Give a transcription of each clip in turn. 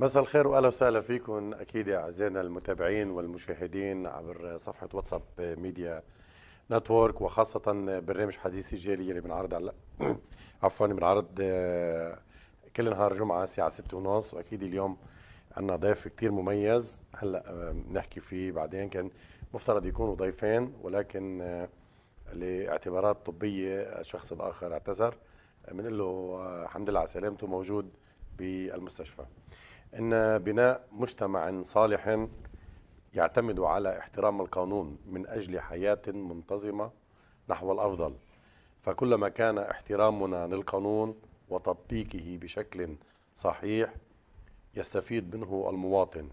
مساء الخير واهلا وسهلا فيكم اكيد يا اعزائنا المتابعين والمشاهدين عبر صفحه واتساب ميديا نتورك وخاصه برنامج حديث الجالي اللي بنعرض على عفوا بنعرض آه، كل نهار جمعه الساعه 6 ونص واكيد اليوم عندنا ضيف كثير مميز هلا بنحكي آه، فيه بعدين كان مفترض يكونوا ضيفين ولكن آه، لاعتبارات طبيه الشخص الاخر اعتذر بنقول له الحمد لله على سلامته موجود بالمستشفى ان بناء مجتمع صالح يعتمد على احترام القانون من اجل حياه منتظمه نحو الافضل فكلما كان احترامنا للقانون وتطبيقه بشكل صحيح يستفيد منه المواطن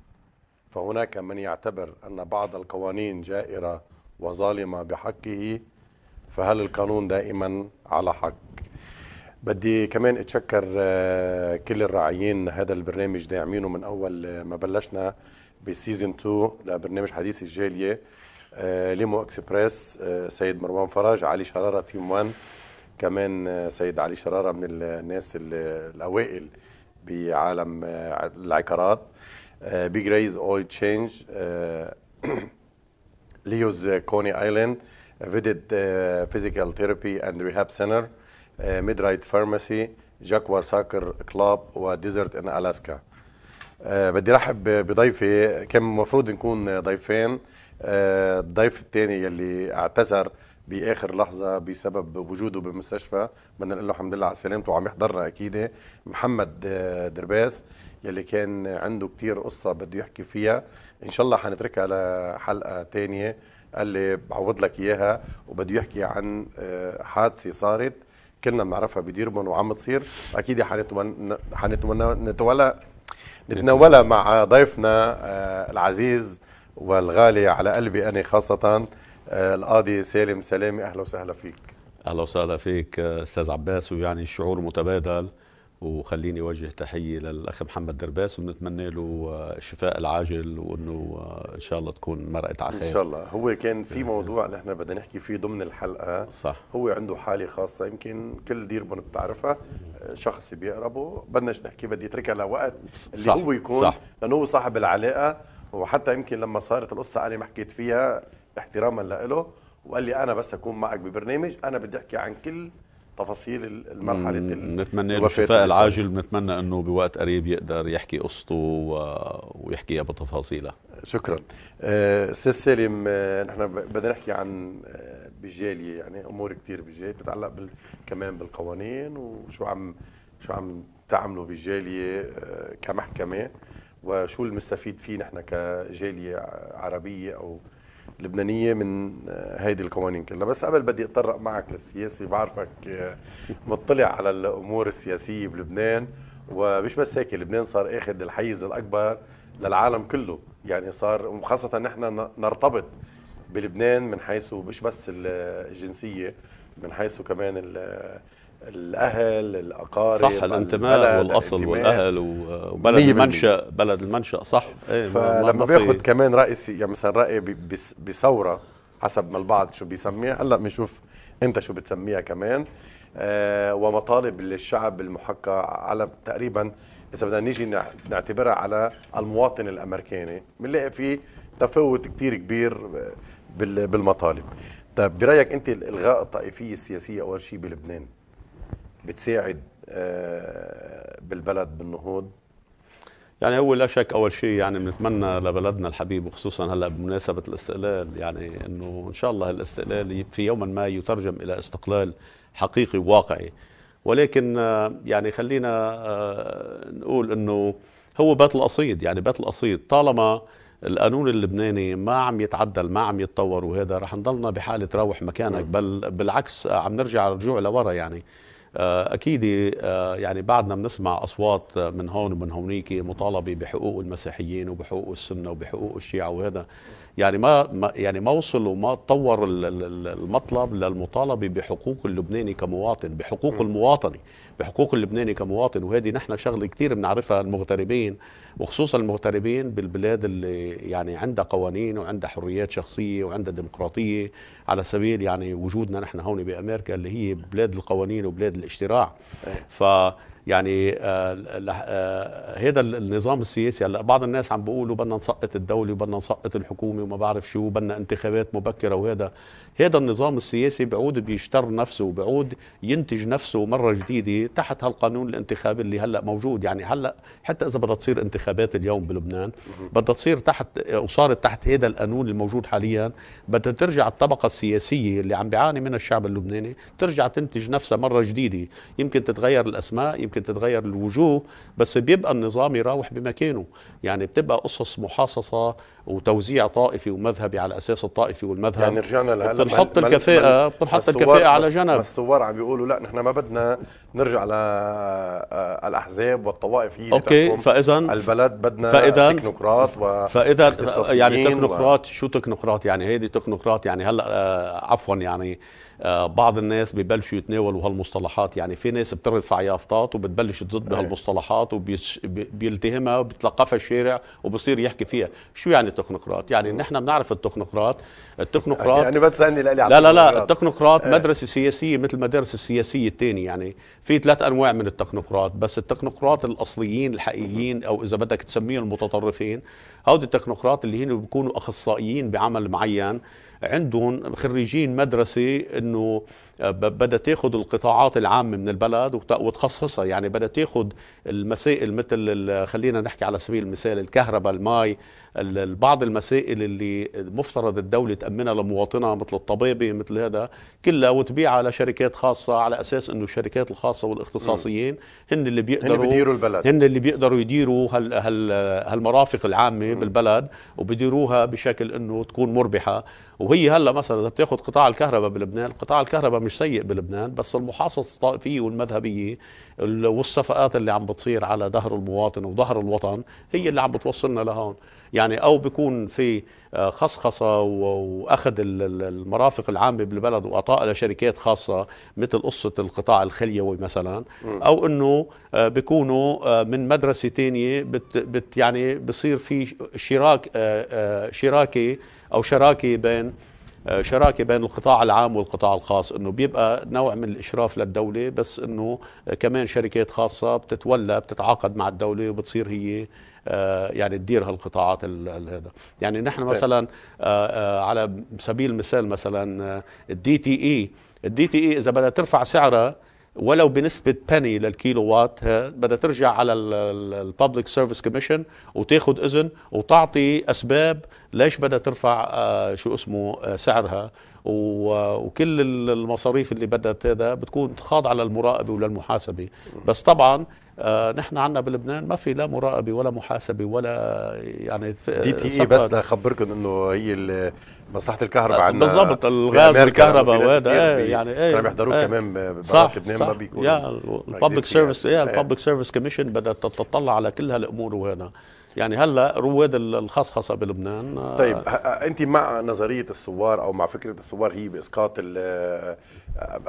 فهناك من يعتبر ان بعض القوانين جائره وظالمه بحقه فهل القانون دائما على حق بدي كمان اتشكر آه، كل الراعيين هذا البرنامج داعمينه من اول ما بلشنا بسيزون 2 لبرنامج حديث الجاليه آه، ليمو اكسبريس آه، سيد مروان فرج علي شراره تيم 1 كمان سيد علي شراره من الناس الاوائل بعالم العقارات بيج ريز اويل تشينج ليوز كوني ايلاند فيديت فيزيكال ثيرابي اند ريهاب سنتر ميد رايت فارماسي جاكوار ساكر كلاب وديزرت ان الاسكا بدي رحب بضيفي كان المفروض نكون ضيفين آه، الضيف الثاني يلي اعتذر باخر لحظه بسبب وجوده بالمستشفى بدنا نقول له الحمد لله على سلامته وعم يحضرنا اكيد محمد آه، درباس يلي كان عنده كتير قصه بده يحكي فيها ان شاء الله حنتركها لحلقه ثانيه قال لي بعوض لك اياها وبده يحكي عن آه، حادثه صارت كلنا بنعرفها بديربن وعم تصير اكيد حنتمنى نتولى نتناولها مع ضيفنا آه، العزيز والغالي على قلبي أنا خاصة آه، القاضي سالم سلامي أهلا وسهلا فيك أهلا وسهلا فيك آه، أستاذ عباس ويعني الشعور متبادل وخليني اوجه تحيه للاخ محمد درباس وبنتمنى له آه، الشفاء العاجل وانه آه، ان شاء الله تكون مرقت على خير ان شاء الله هو كان في إيه. موضوع نحن بدنا نحكي فيه ضمن الحلقه صح هو عنده حاله خاصه يمكن كل ديربن بتعرفها آه، شخص بيقربه بدناش نحكي بدي اتركها لوقت اللي صح هو يكون صح لانه هو صاحب العلاقه وحتى يمكن لما صارت القصه انا ما حكيت فيها احتراما له وقال لي انا بس اكون معك ببرنامج انا بدي احكي عن كل تفاصيل المرحله نتمنى له الشفاء العاجل بنتمنى انه بوقت قريب يقدر يحكي قصته ويحكيها بتفاصيلها شكرا آه، استاذ سالم آه، نحن بدنا نحكي عن آه، بالجاليه يعني امور كثير بالجاليه بتتعلق بال كمان بالقوانين وشو عم شو عم تعملوا بالجاليه كمحكمه وشو المستفيد فيه نحن كجاليه عربيه او لبنانيه من آه، هيدي القوانين كلها بس قبل بدي اتطرق معك للسياسي بعرفك آه، مطلع على الامور السياسيه بلبنان ومش بس هيك لبنان صار اخذ الحيز الاكبر للعالم كله يعني صار وخاصه نحن نرتبط بلبنان من حيث مش بس الجنسيه من حيث كمان الاهل الاقارب صح الانتماء والاصل والاهل وبلد المنشا بلد المنشا صح ايه فلما بياخذ كمان راي يعني مثلا راي بثوره حسب ما البعض شو بيسميها هلا بنشوف انت شو بتسميها كمان آه ومطالب للشعب المحقة على تقريبا اذا بدنا نيجي نعتبرها على المواطن الامريكاني بنلاقي في تفاوت كتير كبير آه، بالمطالب طيب برايك انت الغاء الطائفيه السياسيه اول شيء بلبنان بتساعد آه، بالبلد بالنهوض يعني هو لا شك اول شيء يعني بنتمنى لبلدنا الحبيب وخصوصا هلا بمناسبه الاستقلال يعني انه ان شاء الله الاستقلال في يوما ما يترجم الى استقلال حقيقي وواقعي ولكن آه، يعني خلينا آه، نقول انه هو بات القصيد يعني بات القصيد طالما القانون اللبناني ما عم يتعدل ما عم يتطور وهذا رح نضلنا بحاله روح مكانك نعم. بل بالعكس عم نرجع رجوع لورا يعني آه، اكيد آه، يعني بعدنا بنسمع اصوات آه، من هون ومن هونيك مطالبه بحقوق المسيحيين وبحقوق السنه وبحقوق الشيعه وهذا يعني ما يعني ما وصل وما طور المطلب للمطالبه بحقوق اللبناني كمواطن بحقوق المواطنه بحقوق اللبناني كمواطن وهذه نحن شغله كثير بنعرفها المغتربين وخصوصا المغتربين بالبلاد اللي يعني عندها قوانين وعندها حريات شخصيه وعندها ديمقراطيه على سبيل يعني وجودنا نحن هون بامريكا اللي هي بلاد القوانين وبلاد الاشتراع إيه. ف يعني آه، آه، هذا النظام السياسي هلا بعض الناس عم بيقولوا بدنا نسقط الدوله وبدنا نسقط الحكومه وما بعرف شو بدنا انتخابات مبكره وهذا هذا النظام السياسي بعود بيشتر نفسه وبعود ينتج نفسه مرة جديدة تحت هالقانون الانتخابي اللي هلأ موجود يعني هلأ حتى إذا بدها تصير انتخابات اليوم بلبنان بدها تصير تحت وصارت تحت هذا القانون الموجود حاليا بدها ترجع الطبقة السياسية اللي عم بيعاني منها الشعب اللبناني ترجع تنتج نفسها مرة جديدة يمكن تتغير الأسماء يمكن تتغير الوجوه بس بيبقى النظام يراوح بمكانه يعني بتبقى قصص محاصصة وتوزيع طائفي ومذهبي على أساس الطائفي والمذهب يعني رجعنا لهلا بنحط الكفاءه بنحط الكفاءه على جنب بس الثوار عم بيقولوا لا نحن ما بدنا نرجع للاحزاب آه، والطوائف هي اوكي فاذا البلد بدنا فاذا تكنوقراط و فاذا يعني تكنوقراط و... شو تكنوقراط يعني هيدي تكنوقراط يعني هلا آه، عفوا يعني آه، بعض الناس ببلشوا يتناولوا هالمصطلحات يعني في ناس بترفع يافطات وبتبلش تزد أيوة. بهالمصطلحات وبيلتهمها وبتلقفها الشارع وبصير يحكي فيها شو يعني تكنوقراط يعني أيوة. نحن بنعرف التكنوقراط التكنوقراط يعني بتسالني لا لا لا, لا التكنوقراط إيه. مدرسه سياسيه مثل المدارس السياسيه الثانيه يعني في ثلاث انواع من التكنوقراط بس التكنوقراط الاصليين الحقيقيين او اذا بدك تسميهم المتطرفين هودي التكنوقراط اللي هن بيكونوا اخصائيين بعمل معين عندهم خريجين مدرسه انه آه، بدها تاخذ القطاعات العامه من البلد وتخصصها يعني بدها تاخذ المسائل مثل خلينا نحكي على سبيل المثال الكهرباء المي بعض المسائل اللي مفترض الدوله تامنها لمواطنها مثل الطبابه مثل هذا كلها وتبيعها لشركات خاصه على اساس انه الشركات الخاصه والاختصاصيين هن اللي بيقدروا هن بيديروا البلد هن اللي بيقدروا يديروا هال هال هالمرافق العامه م. بالبلد وبيديروها بشكل انه تكون مربحه وهي هلا مثلا اذا بتاخذ قطاع الكهرباء بلبنان قطاع الكهرباء مش سيء بلبنان بس المحاصصه الطائفيه والمذهبيه والصفقات اللي عم بتصير على ظهر المواطن وظهر الوطن هي اللي عم بتوصلنا لهون يعني او بيكون في آه، خصخصه واخذ المرافق العامه بالبلد وأعطاء لشركات خاصه مثل قصه القطاع الخليوي مثلا او انه آه، بيكونوا آه، من مدرسه ثانيه بت, بت يعني بصير في شراك شراكه او شراكه بين آه، شراكه بين القطاع العام والقطاع الخاص انه بيبقى نوع من الاشراف للدوله بس انه آه، كمان شركات خاصه بتتولى بتتعاقد مع الدوله وبتصير هي آه، يعني تدير هالقطاعات هذا يعني نحن طيب. مثلا على سبيل المثال مثلا الدي تي اي الدي تي اي اذا بدها ترفع سعرها ولو بنسبة بني للكيلو وات بدها ترجع على الببليك سيرفيس كوميشن وتاخذ اذن وتعطي اسباب ليش بدها ترفع آه، شو اسمه آه، سعرها وكل المصاريف اللي بدها هذا بتكون خاضعه للمراقبه وللمحاسبه بس طبعا آه، نحن عندنا بلبنان ما في لا مراقبه ولا محاسبه ولا يعني دي تي اي بس لاخبركم انه هي مصلحه الكهرباء عندنا بالضبط الغاز والكهرباء وهذا إيه، يعني ايه كانوا بيحضروا ايه كمان صح لبنان ما بيكون يا الببليك سيرفيس يا الببليك سيرفيس كوميشن بدها تتطلع على كل هالامور وهذا يعني هلا رواد الخصخصه بلبنان آه، طيب انت مع نظريه الثوار او مع فكره الثوار هي باسقاط آه،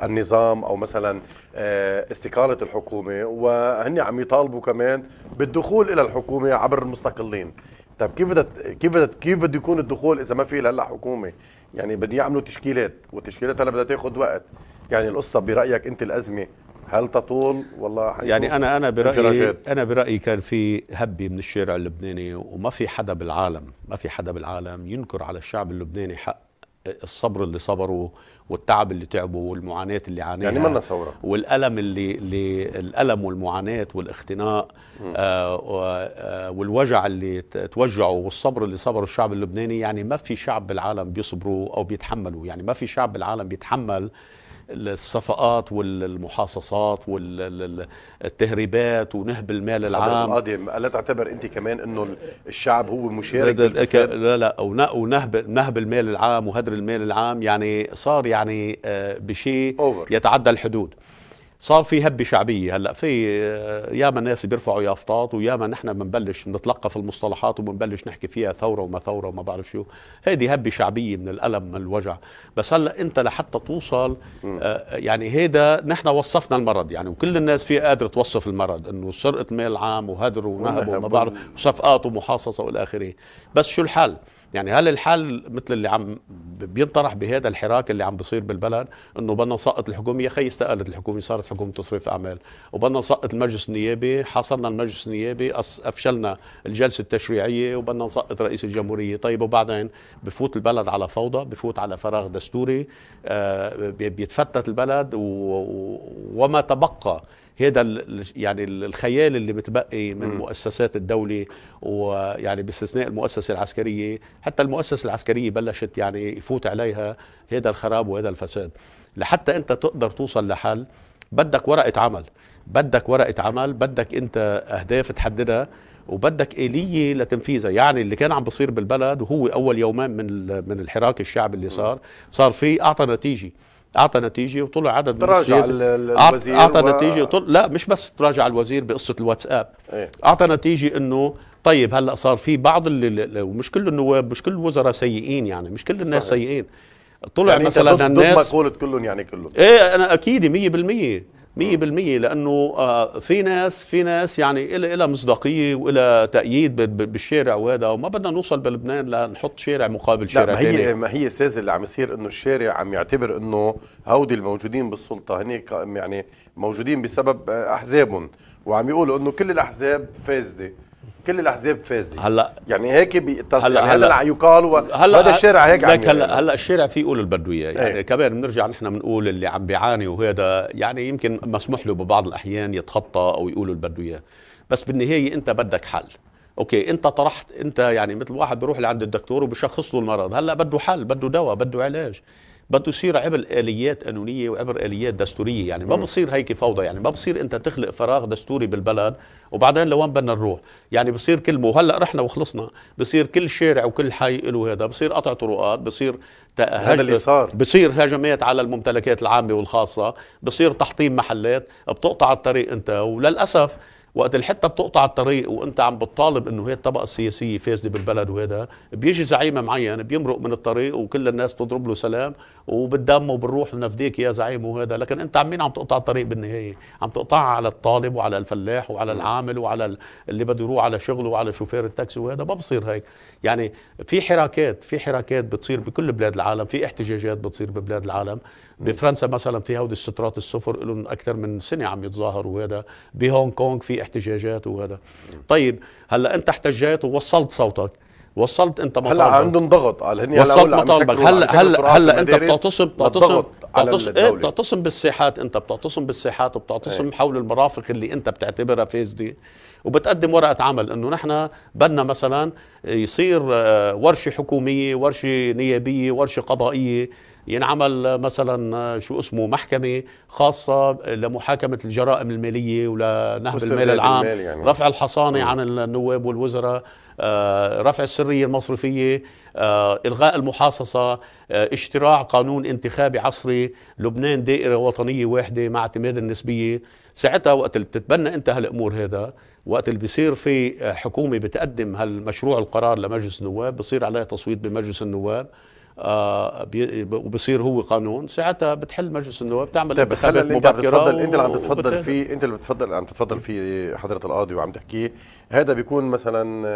النظام او مثلا آه، استقاله الحكومه وهن عم يطالبوا كمان بالدخول الى الحكومه عبر المستقلين طيب كيف بدها كيف بدها كيف بده يكون الدخول اذا ما في هلا حكومه يعني بدهم يعملوا تشكيلات والتشكيلات هلا بدها تاخذ وقت يعني القصه برايك انت الازمه هل تطول والله يعني انا انا برايي انفراجات. انا برايي كان في هبه من الشارع اللبناني وما في حدا بالعالم ما في حدا بالعالم ينكر على الشعب اللبناني حق الصبر اللي صبروا والتعب اللي تعبوا والمعاناة اللي عانيها يعني منا ثورة والألم اللي, اللي الألم والمعاناة والاختناق آه،, آه والوجع اللي توجعوا والصبر اللي صبروا الشعب اللبناني يعني ما في شعب بالعالم بيصبروا أو بيتحملوا يعني ما في شعب بالعالم بيتحمل الصفقات والمحاصصات والتهريبات ونهب المال العام القاضي لا تعتبر انت كمان انه الشعب هو مشارك لا, لا ونهب نهب المال العام وهدر المال العام يعني صار يعني آه، بشيء يتعدى الحدود صار في هبه شعبيه هلا في آه، ياما ناس بيرفعوا يافطات وياما نحن بنبلش بنتلقى في المصطلحات وبنبلش نحكي فيها ثوره وما ثوره وما بعرف شو هيدي هبه شعبيه من الالم من الوجع بس هلا انت لحتى توصل آه، يعني هيدا نحن وصفنا المرض يعني وكل الناس في قادره توصف المرض انه سرقه مال عام وهدر ونهب وما بعرف وصفقات ومحاصصه والى اخره بس شو الحل يعني هل الحل مثل اللي عم بينطرح بهذا الحراك اللي عم بصير بالبلد انه بدنا نسقط الحكومه يا اخي استقالت الحكومه صارت حكومه تصريف اعمال وبدنا نسقط المجلس النيابي حاصرنا المجلس النيابي افشلنا الجلسه التشريعيه وبدنا نسقط رئيس الجمهوريه طيب وبعدين بفوت البلد على فوضى بفوت على فراغ دستوري آه بيتفتت البلد وما تبقى هيدا يعني الخيال اللي بتبقي من م. مؤسسات الدولة ويعني باستثناء المؤسسة العسكرية حتى المؤسسة العسكرية بلشت يعني يفوت عليها هيدا الخراب وهيدا الفساد لحتى أنت تقدر توصل لحل بدك ورقة عمل بدك ورقة عمل بدك أنت أهداف تحددها وبدك آلية لتنفيذها يعني اللي كان عم بصير بالبلد وهو أول يومين من من الحراك الشعبي اللي صار صار في أعطى نتيجة اعطى نتيجه وطلع عدد من السياسه الوزير أعطى و... نتيجه وطلع لا مش بس تراجع الوزير بقصه الواتساب ايه؟ اعطى نتيجه انه طيب هلا صار في بعض اللي ومش كل النواب مش كل الوزراء سيئين يعني مش كل الناس صحيح. سيئين طلع يعني مثلا ضد الناس ضد مقوله كلهم يعني كلهم ايه انا اكيد 100% مية بالمية لأنه آه، في ناس في ناس يعني إلى مصداقية وإلى تأييد بالشارع وهذا وما بدنا نوصل بلبنان لنحط شارع مقابل شارع لا ما هي ما هي أستاذ اللي عم يصير إنه الشارع عم يعتبر إنه هودي الموجودين بالسلطة هنيك يعني موجودين بسبب آه، أحزابهم وعم يقولوا إنه كل الأحزاب فاسدة كل الاحزاب فازت هلا يعني هيك بيتصل هلا يعني هذا هلا يقال هلا هذا الشارع هيك عم هلا هلا الشارع في يقول اللي بده اياه يعني إيه. كمان بنرجع نحن بنقول اللي عم بيعاني وهذا يعني يمكن مسموح له ببعض الاحيان يتخطى او يقول اللي بده اياه بس بالنهايه انت بدك حل اوكي انت طرحت انت يعني مثل واحد بيروح لعند الدكتور وبشخص له المرض هلا بده حل بده دواء بده علاج بده يصير عبر اليات قانونيه وعبر اليات دستوريه يعني ما بصير هيك فوضى يعني ما بصير انت تخلق فراغ دستوري بالبلد وبعدين لوين بدنا نروح يعني بصير كل مو هلا رحنا وخلصنا بصير كل شارع وكل حي له هذا بصير قطع طرقات بصير هذا اللي صار بصير هجمات على الممتلكات العامه والخاصه بصير تحطيم محلات بتقطع الطريق انت وللاسف وقت الحته بتقطع الطريق وانت عم بتطالب انه هي الطبقه السياسيه فاسده بالبلد وهذا بيجي زعيم معين بيمرق من الطريق وكل الناس بتضرب له سلام وبالدم وبالروح نفديك يا زعيم وهذا لكن انت عم مين عم تقطع الطريق بالنهايه عم تقطعها على الطالب وعلى الفلاح وعلى نعم. العامل وعلى اللي بده يروح على شغله وعلى شوفير التاكسي وهذا ما بصير هيك يعني في حراكات في حراكات بتصير بكل بلاد العالم في احتجاجات بتصير ببلاد العالم بفرنسا مثلا في هودي السترات الصفر لهم اكثر من سنه عم يتظاهروا وهذا بهونغ كونغ في احتجاجات وهذا طيب هلا انت احتجيت ووصلت صوتك وصلت انت مطالبك هلا عندهم ضغط على هن وصلت مطالبك هلا هلا هلا انت بتعتصم بتعتصم بتعتصم, إيه بتعتصم بالساحات انت بتعتصم بالساحات وبتعتصم إيه. حول المرافق اللي انت بتعتبرها دي وبتقدم ورقه عمل انه نحن بدنا مثلا يصير آه، ورشه حكوميه ورشه نيابيه ورشه قضائيه ينعمل مثلا شو اسمه محكمه خاصه لمحاكمه الجرائم الماليه ولنهب المال العام المال يعني. رفع الحصانه عن النواب والوزراء آه، رفع السريه المصرفيه آه، الغاء المحاصصه اشتراع آه، قانون انتخابي عصري لبنان دائره وطنيه واحده مع اعتماد النسبيه ساعتها وقت اللي بتتبنى انت هالامور هذا وقت اللي بيصير في حكومه بتقدم هالمشروع القرار لمجلس النواب بصير عليها تصويت بمجلس النواب آه، وبصير هو قانون ساعتها بتحل مجلس النواب تعمل طيب، انتخابات مبكره اللي انت اللي عم تتفضل فيه انت اللي بتفضل عم تتفضل فيه حضره القاضي وعم تحكيه هذا بيكون مثلا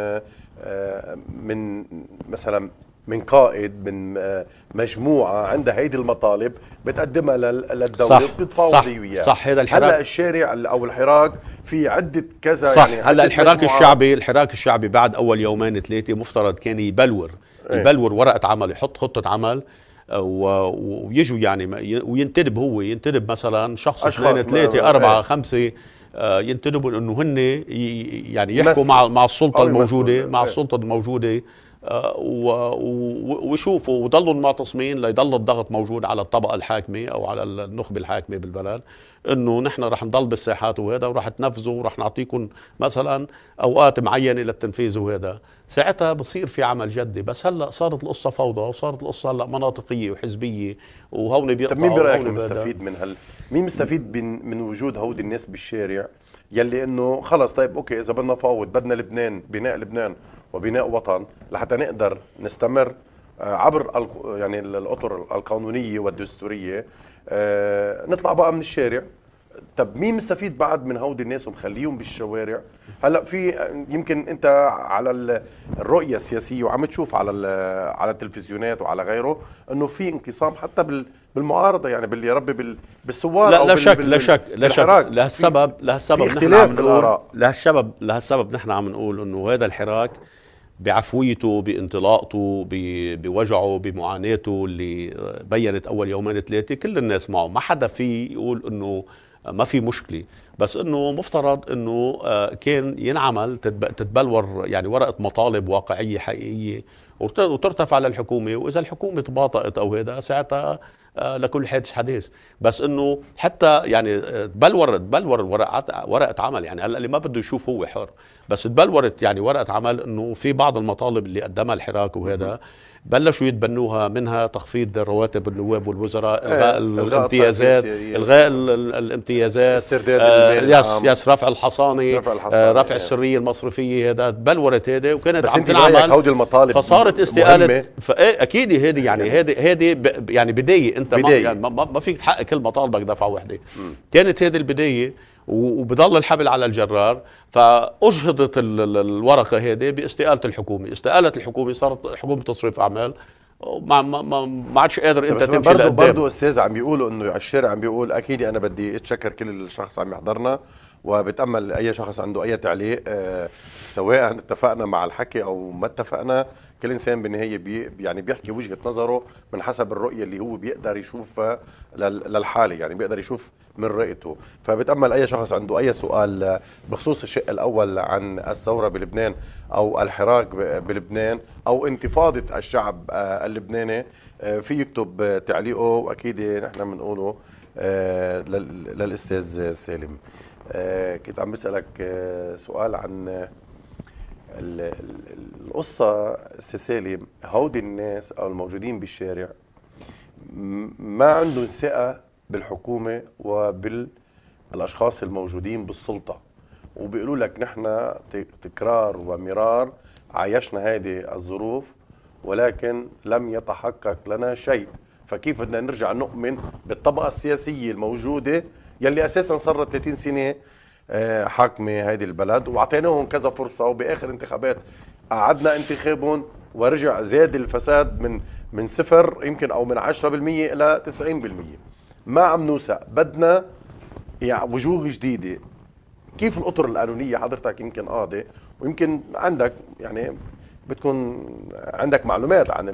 آه، من مثلا من قائد من آه، مجموعه عندها هيدي المطالب بتقدمها للدوله صح بتفاوضي وياها صح هذا الحراك هلا الشارع او الحراك في عده كذا صح يعني هلا الحراك الشعبي الحراك الشعبي بعد اول يومين ثلاثه مفترض كان يبلور إيه. يبلور ورقه عمل يحط خطه عمل آه، ويجوا يعني وينتدب هو ينتدب مثلا شخص اثنين ثلاثه إيه. اربعه خمسه آه، ينتدبوا انه هن يعني يحكوا مع مع السلطه الموجوده مع إيه. السلطه الموجوده وشوفوا وضلوا المعتصمين ليضل الضغط موجود على الطبقه الحاكمه او على النخبه الحاكمه بالبلد انه نحن رح نضل بالساحات وهذا ورح تنفذوا ورح نعطيكم مثلا اوقات معينه للتنفيذ وهذا ساعتها بصير في عمل جدي بس هلا صارت القصه فوضى وصارت القصه هلا مناطقيه وحزبيه وهون بيقطعوا طيب مين برايك مستفيد من هال مين مستفيد من وجود هودي الناس بالشارع يلي انه خلص طيب اوكي اذا بدنا فاوض بدنا لبنان بناء لبنان وبناء وطن لحتى نقدر نستمر آه، عبر يعني الاطر القانونيه والدستوريه آه، نطلع بقى من الشارع طب مين مستفيد بعد من هودي الناس ومخليهم بالشوارع هلا في يمكن انت على الرؤيه السياسيه وعم تشوف على على التلفزيونات وعلى غيره انه في انقسام حتى بالمعارضه يعني باللي ربي بالثوار لا, لا شك لا شك لا شك لهالسبب لهالسبب نحن عم نقول لهالسبب لهالسبب نحن عم نقول انه هذا الحراك بعفويته بانطلاقته بوجعه بمعاناته اللي بينت اول يومين ثلاثه كل الناس معه ما حدا في يقول انه ما في مشكله بس انه مفترض انه آه، كان ينعمل تتبلور يعني ورقه مطالب واقعيه حقيقيه وترتفع للحكومه واذا الحكومه تباطأت او هذا ساعتها آه، لكل حادث حديث بس انه حتى يعني تبلور آه، تبلور ورقه ورقه عمل يعني هلا اللي ما بده يشوف هو حر بس تبلورت يعني ورقه عمل انه في بعض المطالب اللي قدمها الحراك وهذا بلشوا يتبنوها منها تخفيض رواتب النواب والوزراء إيه، الغاء الامتيازات الغاء الامتيازات استرداد آه، يس يس رفع الحصانه رفع, آه، الحصانة رفع إيه. السريه المصرفيه هذا بلورت هذا وكانت عم تنعمل هودي المطالب فصارت استقاله إيه، اكيد هذه يعني هذه يعني هذه يعني بدايه انت ما, يعني ما فيك تحقق كل مطالبك دفعه واحده كانت هذه البدايه وبضل الحبل على الجرار فاجهضت الورقه هذه باستقاله الحكومه استقالت الحكومه صارت حكومه تصريف اعمال ما ما ما, ما عادش قادر انت تمشي برضه برضه استاذ عم بيقولوا انه الشارع عم بيقول اكيد انا بدي اتشكر كل الشخص عم يحضرنا وبتامل اي شخص عنده اي تعليق آه، سواء اتفقنا مع الحكي او ما اتفقنا كل انسان بالنهايه بي يعني بيحكي وجهه نظره من حسب الرؤيه اللي هو بيقدر يشوفها للحاله يعني بيقدر يشوف من رؤيته فبتامل اي شخص عنده اي سؤال بخصوص الشق الاول عن الثوره بلبنان او الحراك بلبنان او انتفاضه الشعب آه، اللبناني آه، في يكتب تعليقه واكيد نحن بنقوله آه، للاستاذ سالم كنت عم بسالك سؤال عن القصة سيسالي هودي الناس أو الموجودين بالشارع ما عندهم ثقة بالحكومة وبالأشخاص الموجودين بالسلطة وبيقولوا لك نحن تكرار ومرار عايشنا هذه الظروف ولكن لم يتحقق لنا شيء فكيف بدنا نرجع نؤمن بالطبقة السياسية الموجودة يلي أساسا صارت 30 سنة آه، حكم هذه البلد واعطيناهم كذا فرصه وباخر انتخابات قعدنا انتخابهم ورجع زاد الفساد من من صفر يمكن او من 10% الى 90% ما عم نوسع بدنا يعني وجوه جديده كيف الاطر القانونيه حضرتك يمكن قاضي ويمكن عندك يعني بتكون عندك معلومات عن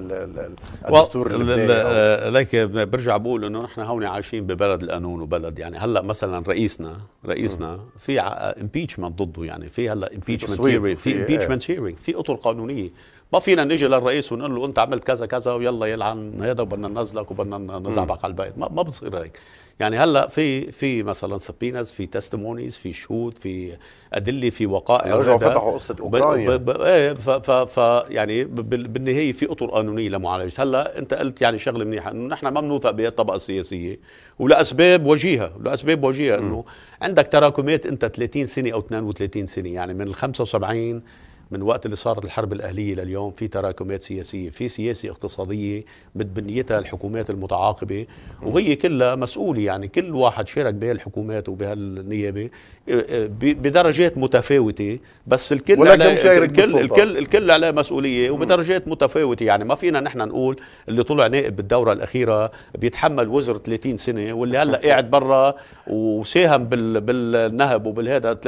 الدستور اللبناني آه، ليك برجع بقول انه نحن هون عايشين ببلد القانون وبلد يعني هلا مثلا رئيسنا رئيسنا في امبيتشمنت ضده يعني في هلا امبيتشمنت هيرينج في امبيتشمنت هيرينج إيه. في اطر قانونيه ما فينا نيجي للرئيس ونقول له انت عملت كذا كذا ويلا يلعن هذا وبدنا ننزلك وبدنا نزعبك على البيت ما, ما بصير هيك يعني هلا في في مثلا سبينز في تستمونيز في شهود في ادله في وقائع يعني رجعوا فتحوا قصه اوكرانيا ايه ف ف ف يعني بالنهايه في اطر قانونيه لمعالجه هلا انت قلت يعني شغله منيحه انه نحن ما بنوثق بهي الطبقه السياسيه ولاسباب وجيهه لاسباب وجيهه انه عندك تراكمات انت 30 سنه او 32 سنه يعني من ال 75 من وقت اللي صارت الحرب الأهلية لليوم في تراكمات سياسية في سياسة اقتصادية متبنيتها الحكومات المتعاقبة وهي كلها مسؤولة يعني كل واحد شارك بهالحكومات وبهالنيابة آه، آه، بدرجات متفاوتة بس الكل على الكل, الكل الكل على مسؤولية وبدرجات متفاوتة يعني ما فينا نحن نقول اللي طلع نائب بالدورة الأخيرة بيتحمل وزر 30 سنة واللي هلا قاعد برا وساهم بالنهب وبالهذا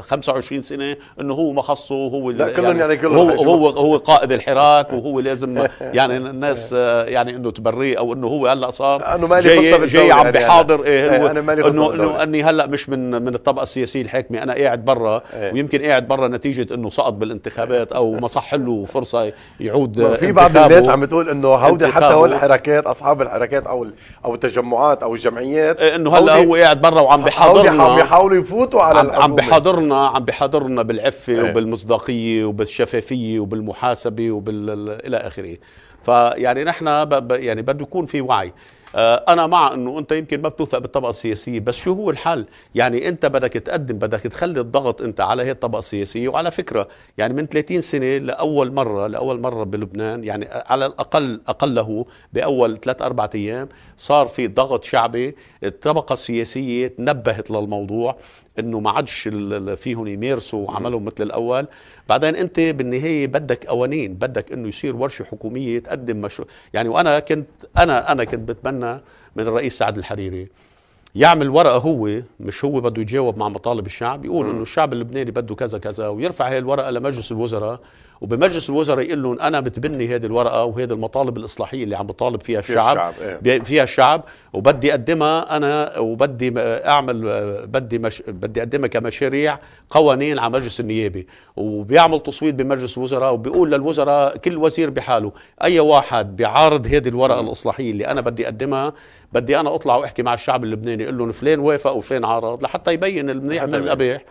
25 سنة انه هو ما خصه هو يعني كلهم يعني, يعني كلهم هو هو هو قائد الحراك إيه. وهو لازم يعني الناس آه، يعني انه تبريه او انه هو هلا صار انه مالي جاي جاي عم يعني بحاضر يعني ايه هو انا مالي انه انه اني هلا مش من من الطبقه السياسيه الحاكمه انا قاعد برا إيه. ويمكن قاعد برا نتيجه انه سقط بالانتخابات او ما صح له فرصه يعود في بعض الناس عم بتقول انه هودي حتى هول الحركات اصحاب الحركات او او التجمعات او الجمعيات انه هلا هو قاعد برا وعم بحاضرنا عم بيحاولوا يفوتوا على عم بحاضرنا عم بحاضرنا بالعفه وبالمصداقيه وبالشفافيه وبالمحاسبه وبال الى اخره فيعني نحن يعني بده يكون في وعي آه، انا مع انه انت يمكن ما بتوثق بالطبقه السياسيه بس شو هو الحل يعني انت بدك تقدم بدك تخلي الضغط انت على هي الطبقه السياسيه وعلى فكره يعني من 30 سنه لاول مره لاول مره بلبنان يعني على الاقل اقله باول ثلاث اربع ايام صار في ضغط شعبي الطبقه السياسيه تنبهت للموضوع انه ما عادش فيهم يمارسوا عملهم مثل الاول بعدين انت بالنهايه بدك قوانين بدك انه يصير ورشه حكوميه تقدم مشروع يعني وانا كنت انا انا كنت بتمنى من الرئيس سعد الحريري يعمل ورقه هو مش هو بده يجاوب مع مطالب الشعب يقول انه الشعب اللبناني بده كذا كذا ويرفع هاي الورقه لمجلس الوزراء وبمجلس الوزراء يقول لهم انا بتبني هذه الورقه وهذه المطالب الاصلاحيه اللي عم بطالب فيها الشعب إيه. فيها الشعب وبدي اقدمها انا وبدي اعمل بدي مش بدي اقدمها كمشاريع قوانين على مجلس النيابه وبيعمل تصويت بمجلس الوزراء وبيقول للوزراء كل وزير بحاله اي واحد بيعارض هذه الورقه الاصلاحيه اللي انا بدي اقدمها بدي انا اطلع واحكي مع الشعب اللبناني اقول لهم فلان وافق وفلان عارض لحتى يبين المنيح من القبيح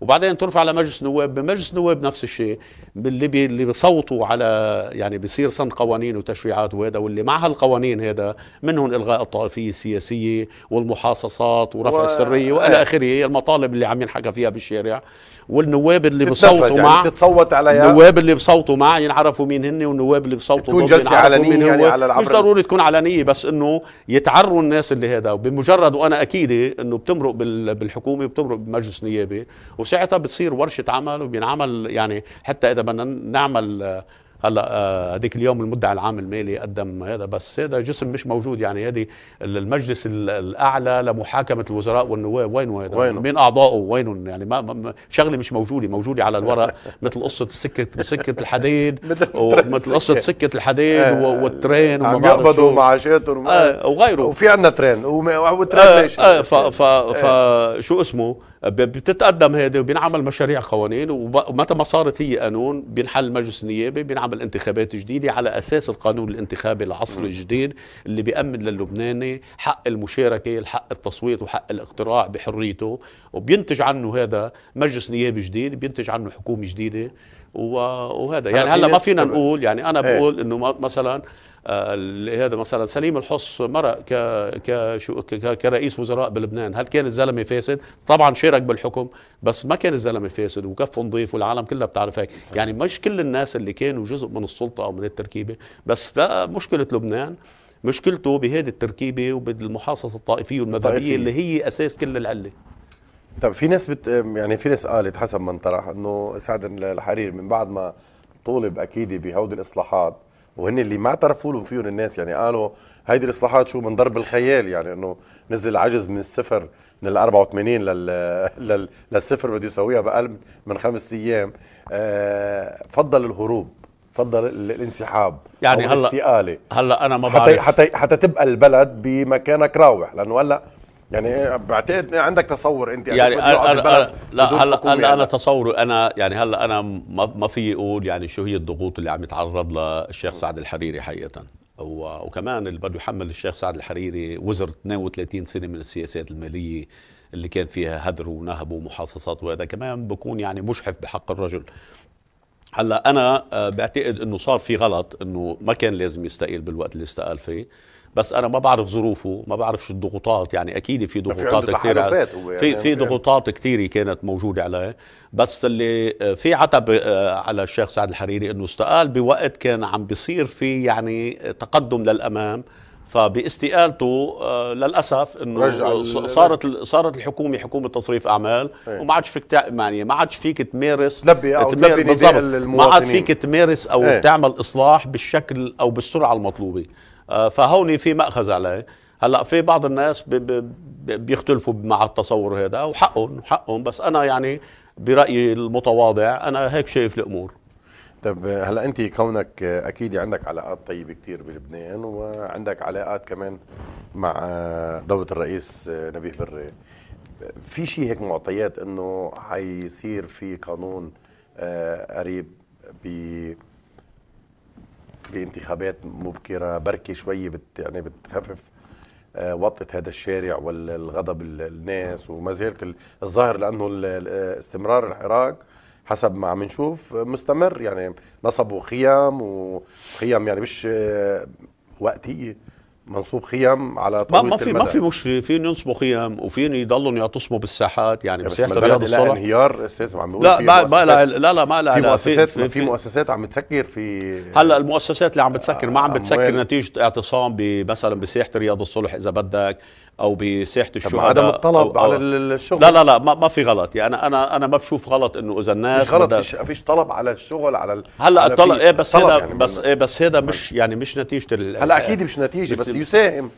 وبعدين ترفع مجلس النواب بمجلس النواب نفس الشيء اللي بي اللي بيصوتوا على يعني بيصير صن قوانين وتشريعات وهذا واللي مع هالقوانين هذا منهم الغاء الطائفيه السياسيه والمحاصصات ورفع و... السريه والى اخره المطالب اللي عم ينحكى فيها بالشارع والنواب اللي بصوتوا يعني مع تتصوت على النواب اللي بصوتوا مع ينعرفوا مين هن والنواب اللي بصوتوا تكون جلسه علنيه يعني هو على العبر مش ضروري تكون علنيه بس انه يتعروا الناس اللي هذا بمجرد وانا اكيد انه بتمرق بالحكومه وبتمرق بمجلس نيابي وساعتها بتصير ورشه عمل وبينعمل يعني حتى اذا بدنا نعمل هلا آه، هذيك اليوم المدعي العام المالي قدم هذا بس هذا جسم مش موجود يعني هذه المجلس الاعلى لمحاكمه الوزراء والنواب وينه هذا؟ وينه؟ مين اعضائه؟ وين يعني ما شغله مش موجوده موجوده على الورق مثل قصه سكه سكه الحديد ومثل قصه سكه الحديد آه. والترين وما عم يقبضوا معاشاتهم آه، وغيره وفي عندنا ترين وترين آه فشو اسمه؟ بتتقدم هذه وبينعمل مشاريع قوانين ومتى ما صارت هي قانون بينحل مجلس نيابي بينعمل انتخابات جديده على اساس القانون الانتخابي العصري الجديد اللي بيامن للبناني حق المشاركه حق التصويت وحق الاقتراع بحريته وبينتج عنه هذا مجلس نيابي جديد بينتج عنه حكومه جديده وهذا يعني هلا ما فينا نقول يعني انا إيه. بقول انه مثلا هذا مثلا سليم الحص مرق كرئيس وزراء بلبنان هل كان الزلمه فاسد طبعا شارك بالحكم بس ما كان الزلمه فاسد وكفه نظيف والعالم كلها بتعرف هيك يعني مش كل الناس اللي كانوا جزء من السلطه او من التركيبه بس لا مشكله لبنان مشكلته بهذه التركيبه وبالمحاصصه الطائفيه والمذهبيه اللي هي اساس كل العله طب في ناس بت يعني في ناس قالت حسب ما انطرح انه سعد الحرير من بعد ما طولب اكيد بهودي الاصلاحات وهن اللي ما اعترفوا لهم فيهم الناس يعني قالوا هيدي الاصلاحات شو من ضرب الخيال يعني انه نزل العجز من الصفر من ال 84 لل لل للصفر بده يسويها باقل من خمس ايام آه، فضل الهروب فضل الانسحاب يعني هلا الاستقاله هلا انا ما بعرف حتى حتى تبقى البلد بمكانك راوح لانه هلا يعني بعتقد عندك تصور انت يعني, يعني أنا أنا لا هلا انا يعني. انا تصوري انا يعني هلا انا ما في اقول يعني شو هي الضغوط اللي عم يتعرض لها الشيخ سعد الحريري حقيقه وكمان اللي بده يحمل الشيخ سعد الحريري وزر 32 سنه من السياسات الماليه اللي كان فيها هدر ونهب ومحاصصات وهذا كمان بكون يعني مجحف بحق الرجل هلا انا آه، بعتقد انه صار في غلط انه ما كان لازم يستقيل بالوقت اللي استقال فيه بس انا ما بعرف ظروفه ما بعرف شو الضغوطات يعني اكيد في ضغوطات كثير يعني في في ضغوطات كثيره كانت موجوده عليه بس اللي آه، في عتب آه، على الشيخ سعد الحريري انه استقال بوقت كان عم بيصير في يعني تقدم للامام فباستقالته آه، للاسف انه صارت رجع. صارت الحكومه حكومه تصريف اعمال هي. إيه. وما عادش فيك يعني ما عادش فيك تمارس تلبي او تلبي ما عاد فيك تمارس او هي. إيه. تعمل اصلاح بالشكل او بالسرعه المطلوبه آه، فهوني في مأخذ عليه هلا في بعض الناس بيختلفوا مع التصور هذا وحقهم حقهم بس انا يعني برايي المتواضع انا هيك شايف الامور طب هلا انت كونك اكيد عندك علاقات طيبه كثير بلبنان وعندك علاقات كمان مع دوله الرئيس نبيه بري في شيء هيك معطيات انه حيصير في قانون آه، قريب بانتخابات مبكره بركي شويه بت يعني بتخفف آه، وطئه هذا الشارع والغضب الناس وما زالت الظاهر لانه استمرار الحراك حسب ما عم نشوف مستمر يعني نصبوا خيام وخيام يعني مش آه، وقتيه منصوب خيم على طول ما, في المدى. ما في مشكله في ينصبوا خيم وفين يضلوا يعتصموا بالساحات يعني بس بس رياض الصلع انهيار استاذ عم لا ما لا لا لا لا, لا في مؤسسات في, في, في مؤسسات عم بتسكر في هلا المؤسسات اللي عم بتسكر ما عم بتسكر نتيجه اعتصام مثلا بساحه رياض الصلح اذا بدك او بساحه الشهداء عدم الطلب أو, على الشغل لا لا لا ما, في غلط يعني انا انا انا ما بشوف غلط انه اذا الناس مش غلط فيش, فيش طلب على الشغل على هلا الطلب ايه بس هذا يعني بس ايه بس هذا مش يعني مش نتيجه هلا اكيد مش نتيجه بس يساهم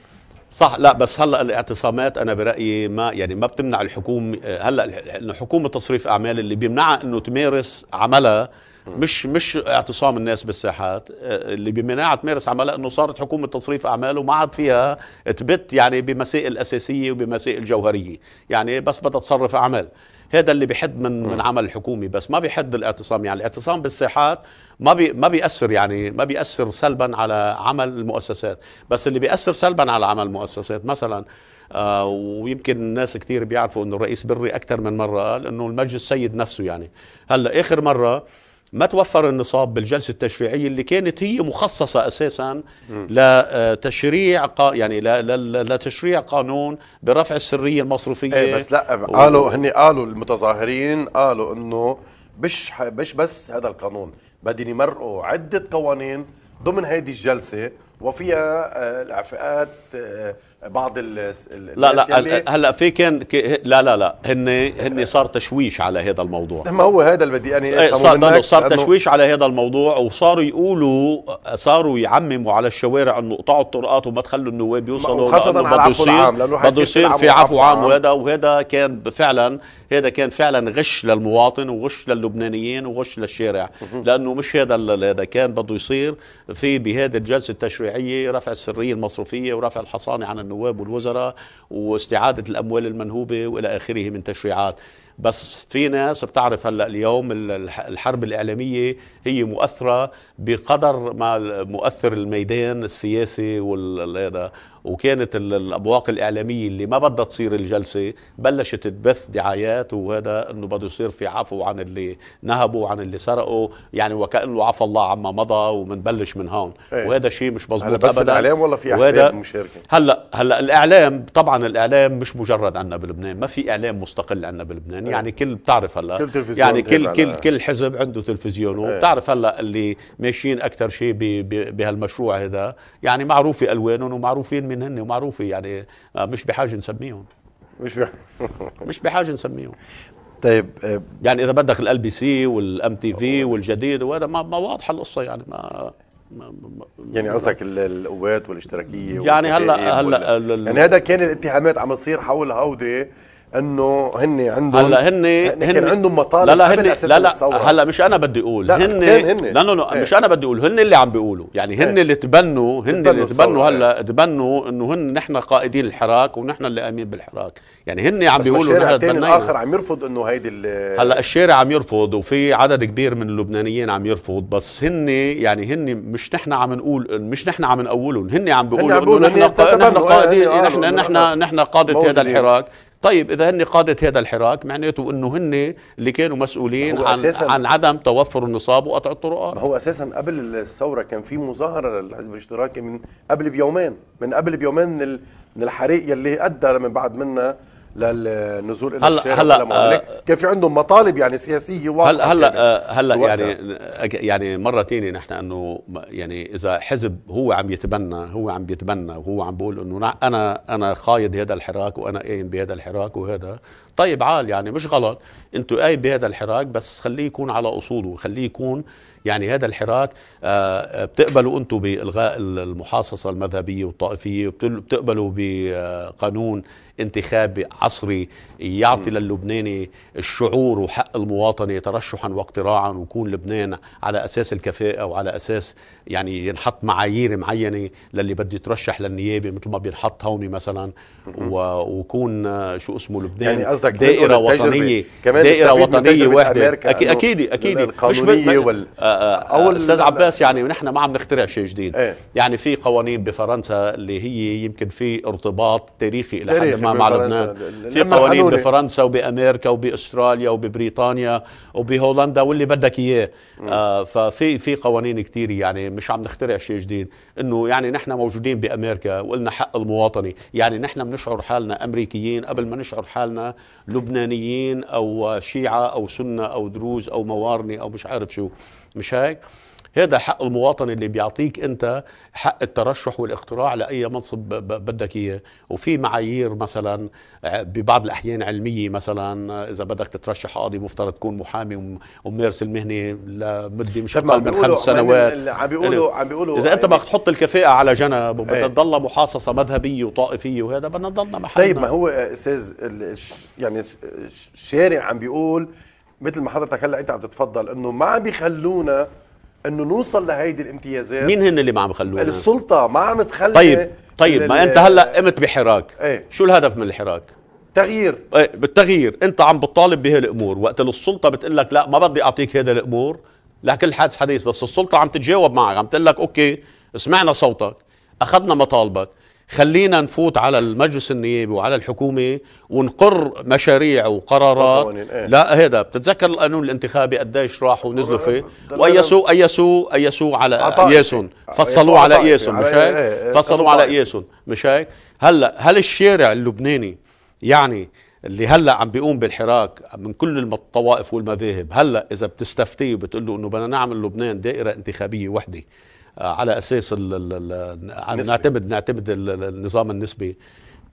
صح لا بس هلا الاعتصامات انا برايي ما يعني ما بتمنع الحكومه هلا حكومه تصريف اعمال اللي بيمنعها انه تمارس عملها مش مش اعتصام الناس بالساحات آه، اللي بمناعه تمارس عملها انه صارت حكومه تصريف اعمال وما عاد فيها تبت يعني بمسائل اساسيه وبمسائل جوهريه يعني بس بدها تصرف اعمال هذا اللي بحد من م. من عمل الحكومي بس ما بحد الاعتصام يعني الاعتصام بالساحات ما بي ما بيأثر يعني ما بيأثر سلبا على عمل المؤسسات بس اللي بيأثر سلبا على عمل المؤسسات مثلا آه ويمكن الناس كثير بيعرفوا انه الرئيس بري اكثر من مره قال انه المجلس سيد نفسه يعني هلا اخر مره ما توفر النصاب بالجلسه التشريعيه اللي كانت هي مخصصه اساسا لتشريع آه، ق... يعني لتشريع قانون برفع السريه المصرفيه ايه بس لا قالوا هن قالوا المتظاهرين قالوا انه مش مش بس هذا القانون بدهم يمرقوا عده قوانين ضمن هذه الجلسه وفيها آه، الإعفاءات آه، بعض ال لا لا يعني هلا في كان لا لا لا هن هن صار تشويش على هذا الموضوع ما هو هذا اللي بدي انا إيه، صار صار تشويش على هذا الموضوع وصاروا يقولوا صاروا يعمموا على الشوارع انه اقطعوا الطرقات وما تخلوا النواب يوصلوا خاصة على بده يصير بده يصير في عفو عام وهذا وهذا كان فعلا هذا كان فعلا غش للمواطن وغش للبنانيين وغش للشارع لانه مش هذا هذا كان بده يصير في بهذه الجلسه التشريعيه رفع السريه المصرفيه ورفع الحصانه عن النواب والوزراء واستعادة الأموال المنهوبة وإلى آخره من تشريعات بس في ناس بتعرف هلا اليوم الحرب الاعلاميه هي مؤثره بقدر ما مؤثر الميدان السياسي والهذا وكانت الابواق الاعلاميه اللي ما بدها تصير الجلسه بلشت تبث دعايات وهذا انه بده يصير في عفو عن اللي نهبوا عن اللي سرقوا يعني وكانه عفى الله عما مضى وبنبلش من هون ايه. وهذا شيء مش مزبوط بس ابدا الاعلام ولا في احزاب مشاركه هلا هلا الاعلام طبعا الاعلام مش مجرد عندنا بلبنان ما في اعلام مستقل عندنا بلبنان ايه. يعني كل بتعرف هلا كل تلفزيون يعني كل كل كل حزب عنده تلفزيونه ايه. بتعرف هلا اللي ماشيين اكثر شيء بهالمشروع هذا يعني معروفه الوانهم ومعروفين من متعارفين هن ومعروفه يعني آه، مش بحاجه نسميهم مش مش بحاجه نسميهم طيب آه، يعني اذا بدك الال بي سي والام تي في والجديد وهذا ما, ما واضحه القصه يعني ما يعني قصدك القوات والاشتراكيه يعني هلا هلا يعني هذا كان الاتهامات عم تصير حول هودي انه هن عندهم هلا هن هن يعني كان عندهم مطالب لا لا هن لا لا هلا مش انا بدي اقول لا هن هن لا لا لا إيه. مش انا بدي اقول هن اللي عم بيقولوا يعني هن ايه. اللي تبنوا هن اللي تبنوا هلا ايه. تبنوا انه هن نحن قائدين الحراك ونحن اللي قايمين بالحراك يعني هن عم بيقولوا نحن تبنينا الاخر عم يرفض انه هيدي هلا الشارع عم يرفض وفي عدد كبير من اللبنانيين عم يرفض بس هن يعني هن مش نحن عم نقول مش نحن عم نقولهم هن عم بيقولوا انه نحن قائدين نحن آه، نحن آه، نحن آه، قاده هذا الحراك طيب اذا هن قاده هذا الحراك معناته انه هن اللي كانوا مسؤولين عن عن عدم توفر النصاب وقطع الطرقات ما هو اساسا قبل الثوره كان في مظاهره للحزب الاشتراكي من قبل بيومين من قبل بيومين من الحريق يلي ادى من بعد منا للنزول الى هل الشارع هلا هلا آه، كان في عندهم مطالب يعني سياسيه واضحه هلا آه، هلا هلا يعني يعني مره ثانيه نحن انه يعني اذا حزب هو عم يتبنى هو عم بيتبنى وهو عم بيقول انه انا انا خايد هذا الحراك وانا قايم بهذا الحراك وهذا طيب عال يعني مش غلط انتم قايم بهذا الحراك بس خليه يكون على اصوله خليه يكون يعني هذا الحراك آه، بتقبلوا انتم بالغاء المحاصصه المذهبيه والطائفيه وبتقبلوا بقانون انتخابي عصري يعطي للبناني الشعور وحق المواطنه ترشحا واقتراعا ويكون لبنان على اساس الكفاءه وعلى اساس يعني ينحط معايير معينه للي بده يترشح للنيابه مثل ما بينحط هوني مثلا ويكون شو اسمه لبنان يعني قصدك دائره وطنيه كمان دائره وطنيه واحده اكيد اكيد اكيد القانونيه وال آه، آه، آه، اول استاذ عباس يعني نحن ما عم نخترع شيء جديد ايه؟ يعني في قوانين بفرنسا اللي هي يمكن في ارتباط تاريخي الى حد ما مع, لبنان في قوانين الحلولي. بفرنسا وبامريكا وباستراليا وببريطانيا وبهولندا واللي بدك اياه آه ففي في قوانين كثير يعني مش عم نخترع شيء جديد انه يعني نحن موجودين بامريكا وقلنا حق المواطنه يعني نحن بنشعر حالنا امريكيين قبل ما نشعر حالنا لبنانيين او شيعه او سنه او دروز او موارنه او مش عارف شو مش هيك هذا حق المواطن اللي بيعطيك انت حق الترشح والاقتراع لاي منصب بدك اياه وفي معايير مثلا ببعض الاحيان علميه مثلا اذا بدك تترشح قاضي مفترض تكون محامي وممارس المهنه لمده مش اقل من خمس سنوات عم بيقولوا إيه. عم بيقولوا اذا انت بدك تحط الكفاءه على جنب إيه. وبدها تضلها محاصصه مذهبيه وطائفيه وهذا بدنا نضلنا محلنا طيب ما هو استاذ يعني الشارع عم بيقول مثل ما حضرتك هلا انت عم تتفضل انه ما عم بيخلونا انه نوصل لهيدي الامتيازات مين هن اللي ما عم يخلونا السلطه ما عم تخلي طيب طيب ما انت هلا قمت بحراك ايه؟ شو الهدف من الحراك تغيير ايه بالتغيير انت عم بتطالب بهالامور وقت السلطه بتقول لك لا ما بدي اعطيك هذا الامور لكل حادث حديث بس السلطه عم تتجاوب معك عم تقول لك اوكي سمعنا صوتك اخذنا مطالبك خلينا نفوت على المجلس النيابي وعلى الحكومه ونقر مشاريع وقرارات إيه؟ لا هذا بتتذكر القانون الانتخابي قديش راحوا ونزلوا فيه وايسوا ايسوا ايسوا على قياسهم آه، آه، فصلوه على قياسهم مش هيك فصلوا إيه، إيه، فصلوه على قياسهم مش هيك هلا هل الشارع اللبناني يعني اللي هلا عم بيقوم بالحراك من كل الطوائف والمذاهب هلا اذا بتستفتيه وبتقول له انه بدنا نعمل لبنان دائره انتخابيه وحده على اساس ال نعتمد نعتمد النظام النسبي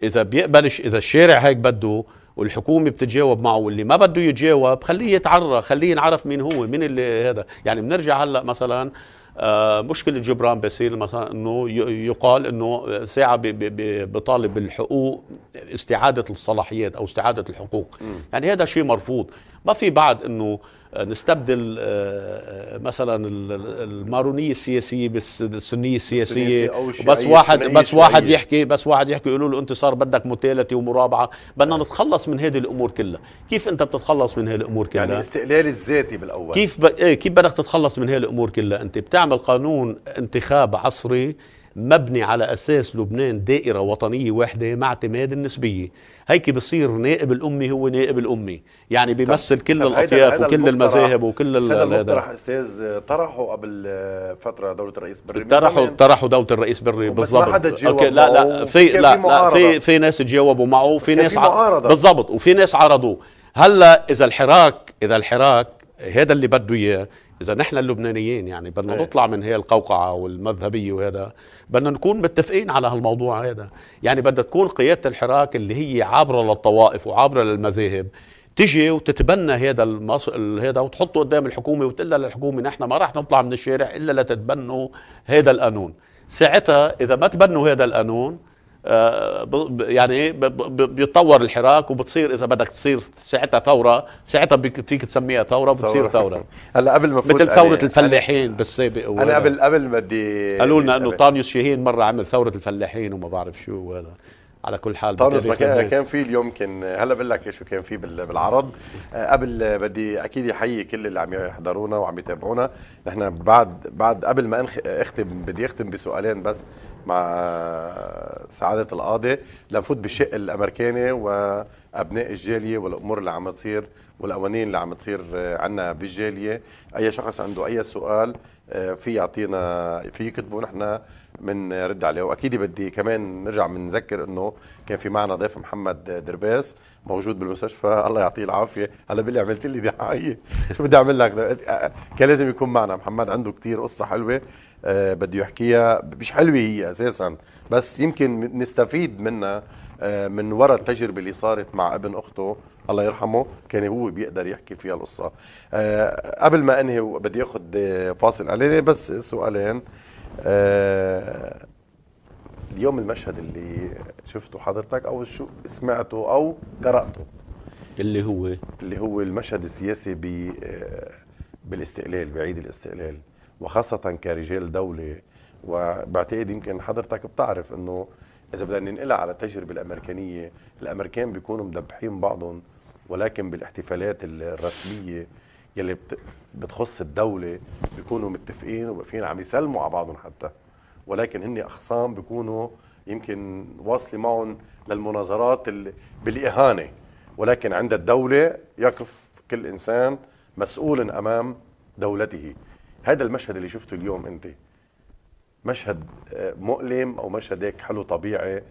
اذا بيقبلش اذا الشارع هيك بده والحكومه بتتجاوب معه واللي ما بده يتجاوب خليه يتعرى خليه ينعرف مين هو مين اللي هذا يعني بنرجع هلا مثلا آه، مشكله جبران باسيل مثلا انه يقال انه ساعه بطالب الحقوق استعاده الصلاحيات او استعاده الحقوق يعني هذا شيء مرفوض ما في بعد انه نستبدل آه، آه، مثلا المارونيه السياسيه بالسنيه السياسيه بس واحد بس واحد يحكي بس واحد يحكي يقولوا له انت صار بدك متالتي ومرابعه بدنا نتخلص من هذه الامور كلها كيف انت بتتخلص من هذه الامور يعني كلها يعني الاستقلال الذاتي بالاول كيف ب... ايه كيف بدك تتخلص من هذه الامور كلها انت بتعمل قانون انتخاب عصري مبني على اساس لبنان دائره وطنيه واحده مع اعتماد النسبيه هيك بصير نائب الامي هو نائب الامي يعني بيمثل كل الاطياف وكل المذاهب وكل هذا المقترح استاذ طرحه قبل فتره دوله الرئيس بري طرحه طرحه دوله الرئيس بري بالضبط اوكي لا لا في لا لا في في ناس تجاوبوا معه وفي ناس بالضبط وفي ناس عرضوا هلا اذا الحراك اذا الحراك هذا اللي بده اياه اذا نحن اللبنانيين يعني بدنا ايه. نطلع من هي القوقعه والمذهبيه وهذا بدنا نكون متفقين على هالموضوع هذا يعني بدها تكون قياده الحراك اللي هي عابره للطوائف وعابره للمذاهب تجي وتتبنى هذا المص... هذا وتحطه قدام الحكومه وتقول للحكومه نحن ما راح نطلع من الشارع الا لتتبنوا هذا القانون ساعتها اذا ما تبنوا هذا القانون آه، يعني إيه، بيتطور الحراك وبتصير اذا بدك تصير ساعتها ثوره ساعتها فيك تسميها ثوره بتصير ثوره هلا قبل ما مثل ثوره الفلاحين بالسابق انا قبل قبل بدي قالوا لنا انه طانيوس شاهين مره عمل ثوره الفلاحين وما بعرف شو وهذا على كل حال ما كان, كان في اليوم كان هلا بقول لك شو كان في بالعرض آه، قبل بدي اكيد يحيي كل اللي عم يحضرونا وعم يتابعونا نحن بعد بعد قبل ما اختم بدي اختم بسؤالين بس مع سعاده القاضي لنفوت بالشق الامريكاني وابناء الجاليه والامور اللي عم تصير والقوانين اللي عم تصير آه، عنا بالجاليه اي شخص عنده اي سؤال في يعطينا في يكتبوا نحن بنرد عليه واكيد بدي كمان نرجع بنذكر انه كان في معنا ضيف محمد درباس موجود بالمستشفى الله يعطيه العافيه هلا بيقول لي عملت لي دعايه شو بدي اعمل لك كان لازم يكون معنا محمد عنده كتير قصه حلوه آه، بده يحكيها مش حلوه هي اساسا بس يمكن نستفيد منها آه، من وراء التجربه اللي صارت مع ابن اخته الله يرحمه كان هو بيقدر يحكي فيها القصه أه قبل ما انهي بدي اخذ آه، فاصل قليل بس سؤالين أه اليوم المشهد اللي شفته حضرتك او شو سمعته او قراته اللي هو اللي هو المشهد السياسي ب آه، بالاستقلال بعيد الاستقلال وخاصه كرجال دوله وبعتقد يمكن حضرتك بتعرف انه اذا بدنا ننقلها على التجربه الامريكانيه الامريكان بيكونوا مدبحين بعضهم ولكن بالاحتفالات الرسميه يلي بتخص الدوله بيكونوا متفقين وواقفين عم يسلموا على بعضهم حتى ولكن هن اخصام بيكونوا يمكن واصله معهم للمناظرات بالاهانه ولكن عند الدوله يقف كل انسان مسؤول امام دولته هذا المشهد اللي شفته اليوم انت مشهد آه، مؤلم او مشهد هيك حلو طبيعي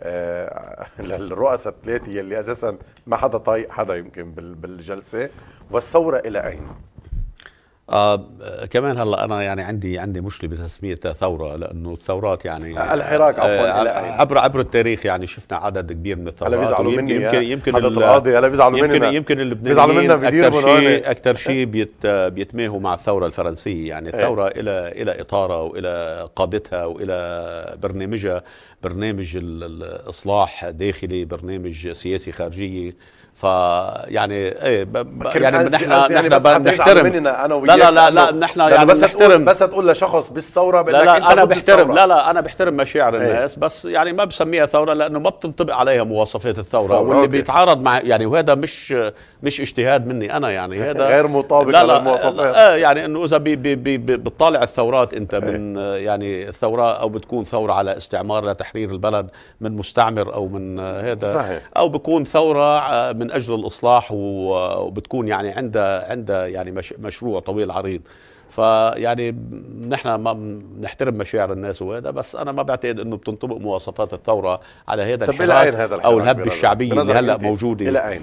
آه، للرؤساء الثلاثه يلي اساسا ما حدا طايق حدا يمكن بالجلسه والثوره الى اين؟ آه كمان هلا انا يعني عندي عندي مشكله بتسميتها ثوره لانه الثورات يعني آه، الحراك آه، عفوا آه عبر عبر التاريخ يعني شفنا عدد كبير من الثورات هلا بيزعلوا مني يمكن آه، يمكن القاضي هلا بيزعلوا مني يمكن يمكن اللبنانيين بيزعلوا اكثر شيء اكثر شيء بيت بيتماهوا مع الثوره الفرنسيه يعني إيه. الثوره ايه؟ الى الى اطارها والى قادتها والى برنامجها برنامج الاصلاح داخلي برنامج سياسي خارجيه فيعني ايه ب... يعني, يعني نحن نحن بنحترم مننا انا لا لا لا, لا نحن يعني, يعني بس بنحترم بس تقول لشخص بالثوره بانك لا لا انت انا بحترم لا لا انا بحترم مشاعر إيه. الناس ايه؟ بس يعني ما بسميها ثوره لانه ما بتنطبق عليها مواصفات الثوره واللي أوكي. بيتعارض مع يعني وهذا مش مش اجتهاد مني انا يعني هذا غير مطابق للمواصفات اه إيه، يعني انه اذا بي بي بي بتطالع الثورات انت ايه؟ من يعني الثوره او بتكون ثوره على استعمار لتحرير البلد من مستعمر او من هذا صحيح. او بكون ثوره من من اجل الاصلاح وبتكون يعني عندها عندها يعني مشروع طويل عريض فيعني نحن ما بنحترم مشاعر الناس وهذا بس انا ما بعتقد انه بتنطبق مواصفات الثوره على هذا الحراك او الهبه الشعبيه اللي هلا موجوده الى اين؟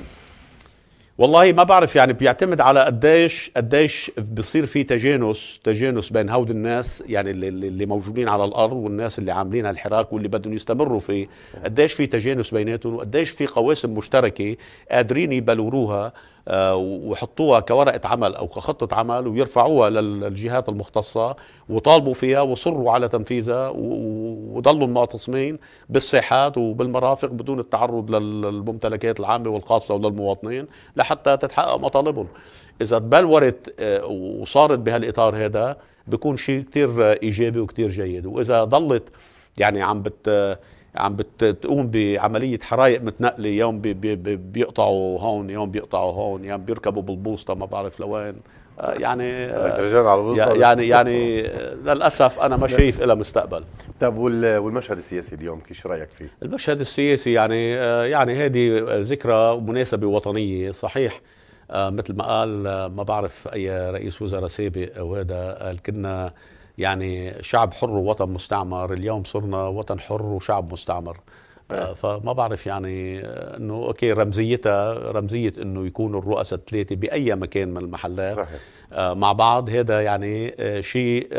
والله ما بعرف يعني بيعتمد على قديش قديش بصير في تجانس تجانس بين هود الناس يعني اللي, اللي موجودين على الارض والناس اللي عاملين الحراك واللي بدهم يستمروا فيه قديش في تجانس بيناتهم وقديش في قواسم مشتركه قادرين يبلوروها آه، ويحطوها كورقه عمل او كخطه عمل ويرفعوها للجهات المختصه وطالبوا فيها وصروا على تنفيذها وضلوا معتصمين بالساحات وبالمرافق بدون التعرض للممتلكات العامه والخاصه وللمواطنين لحتى تتحقق مطالبهم اذا تبلورت آه، وصارت بهالاطار هذا بيكون شيء كتير ايجابي وكتير جيد واذا ضلت يعني عم بت عم بتقوم بعمليه حرايق متنقله يوم بي بي بي بيقطعوا هون يوم بيقطعوا هون يوم بيركبوا بالبوسطه ما بعرف لوين آه، يعني آه، يعني يعني للاسف انا ما شايف لها مستقبل طب والمشهد السياسي اليوم شو رايك فيه؟ المشهد السياسي يعني آه، يعني هذه ذكرى مناسبه وطنيه صحيح مثل ما قال ما بعرف اي رئيس وزراء سابق وهذا قال كنا يعني شعب حر ووطن مستعمر اليوم صرنا وطن حر وشعب مستعمر آه. آه، فما بعرف يعني آه، انه اوكي رمزيتها رمزيه انه يكونوا الرؤساء الثلاثه باي مكان من المحلات صحيح. مع بعض هذا يعني شيء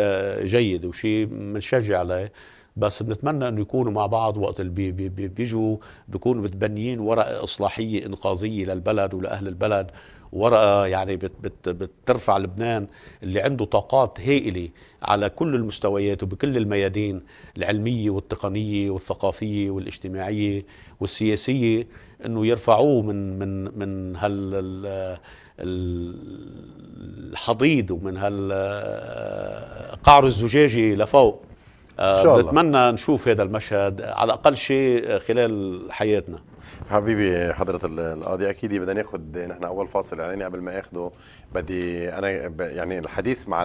جيد وشيء بنشجع عليه بس بنتمنى انه يكونوا مع بعض وقت اللي بي بي بيجوا بيكونوا متبنيين ورقه اصلاحيه انقاذيه للبلد ولاهل البلد ورقه يعني بت بت بترفع لبنان اللي عنده طاقات هائله على كل المستويات وبكل الميادين العلمية والتقنية والثقافية والاجتماعية والسياسية انه يرفعوه من من من هال الحضيض ومن هالقعر آه، الزجاجي لفوق نتمنى آه، نشوف هذا المشهد على اقل شيء خلال حياتنا حبيبي حضرة القاضي اكيد بدنا ناخد نحن اول فاصل اعلاني قبل ما اخده بدي انا يعني الحديث مع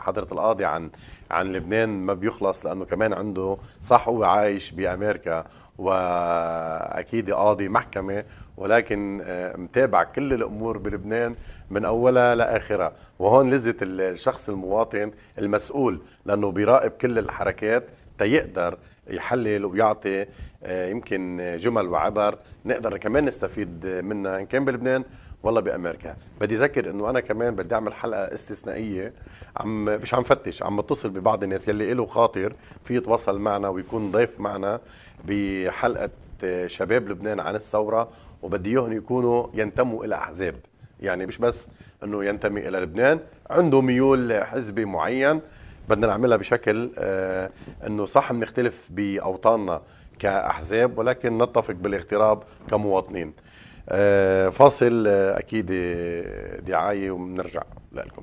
حضرة القاضي عن عن لبنان ما بيخلص لانه كمان عنده صح هو عايش بامريكا واكيد قاضي محكمه ولكن آه، متابع كل الامور بلبنان من اولها لاخرها وهون لذه الشخص المواطن المسؤول لانه بيراقب كل الحركات تيقدر يحلل ويعطي آه، يمكن جمل وعبر نقدر كمان نستفيد منها ان كان بلبنان والله بامريكا بدي اذكر انه انا كمان بدي اعمل حلقه استثنائيه عم مش عم فتش عم بتصل ببعض الناس يلي له خاطر في يتواصل معنا ويكون ضيف معنا بحلقه آه، شباب لبنان عن الثوره وبدي اياهم يكونوا ينتموا الى احزاب يعني مش بس انه ينتمي الى لبنان عنده ميول حزبي معين بدنا نعملها بشكل آه، انه صح بنختلف باوطاننا كاحزاب ولكن نتفق بالاغتراب كمواطنين آه، فاصل آه، اكيد دعايه وبنرجع لكم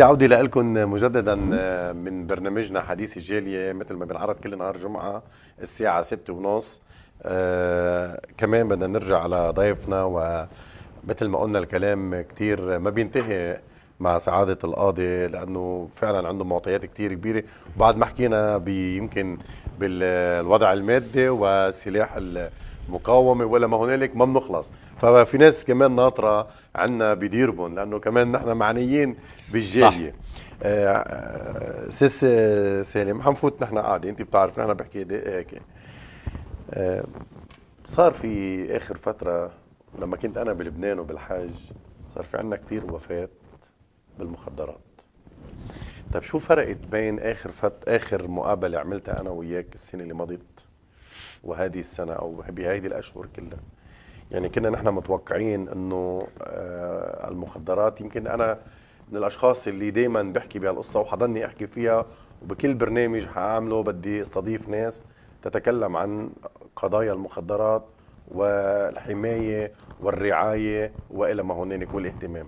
سيدي عودة لكم مجددا آه، من برنامجنا حديث الجالية مثل ما بنعرض كل نهار جمعة الساعة ستة ونص آه، كمان بدنا نرجع على ضيفنا ومثل ما قلنا الكلام كتير ما بينتهي مع سعادة القاضي لأنه فعلا عنده معطيات كتير كبيرة وبعد ما حكينا يمكن بالوضع المادي وسلاح مقاومه ولا ما هنالك ما بنخلص ففي ناس كمان ناطره عنا بديربن لانه كمان نحن معنيين بالجاليه صح. آه، آه، سيس سالم حنفوت نحن قاعده انت بتعرف نحن بحكي إيه هيك آه، صار في اخر فتره لما كنت انا بلبنان وبالحاج صار في عنا كثير وفاه بالمخدرات طيب شو فرقت بين اخر فت اخر مقابله عملتها انا وياك السنه اللي مضت وهذه السنه او بهذه الاشهر كلها يعني كنا نحن متوقعين انه آه، المخدرات يمكن انا من الاشخاص اللي دائما بحكي بهالقصه وحضلني احكي فيها وبكل برنامج حاعمله بدي استضيف ناس تتكلم عن قضايا المخدرات والحمايه والرعايه والى ما هنالك والاهتمام.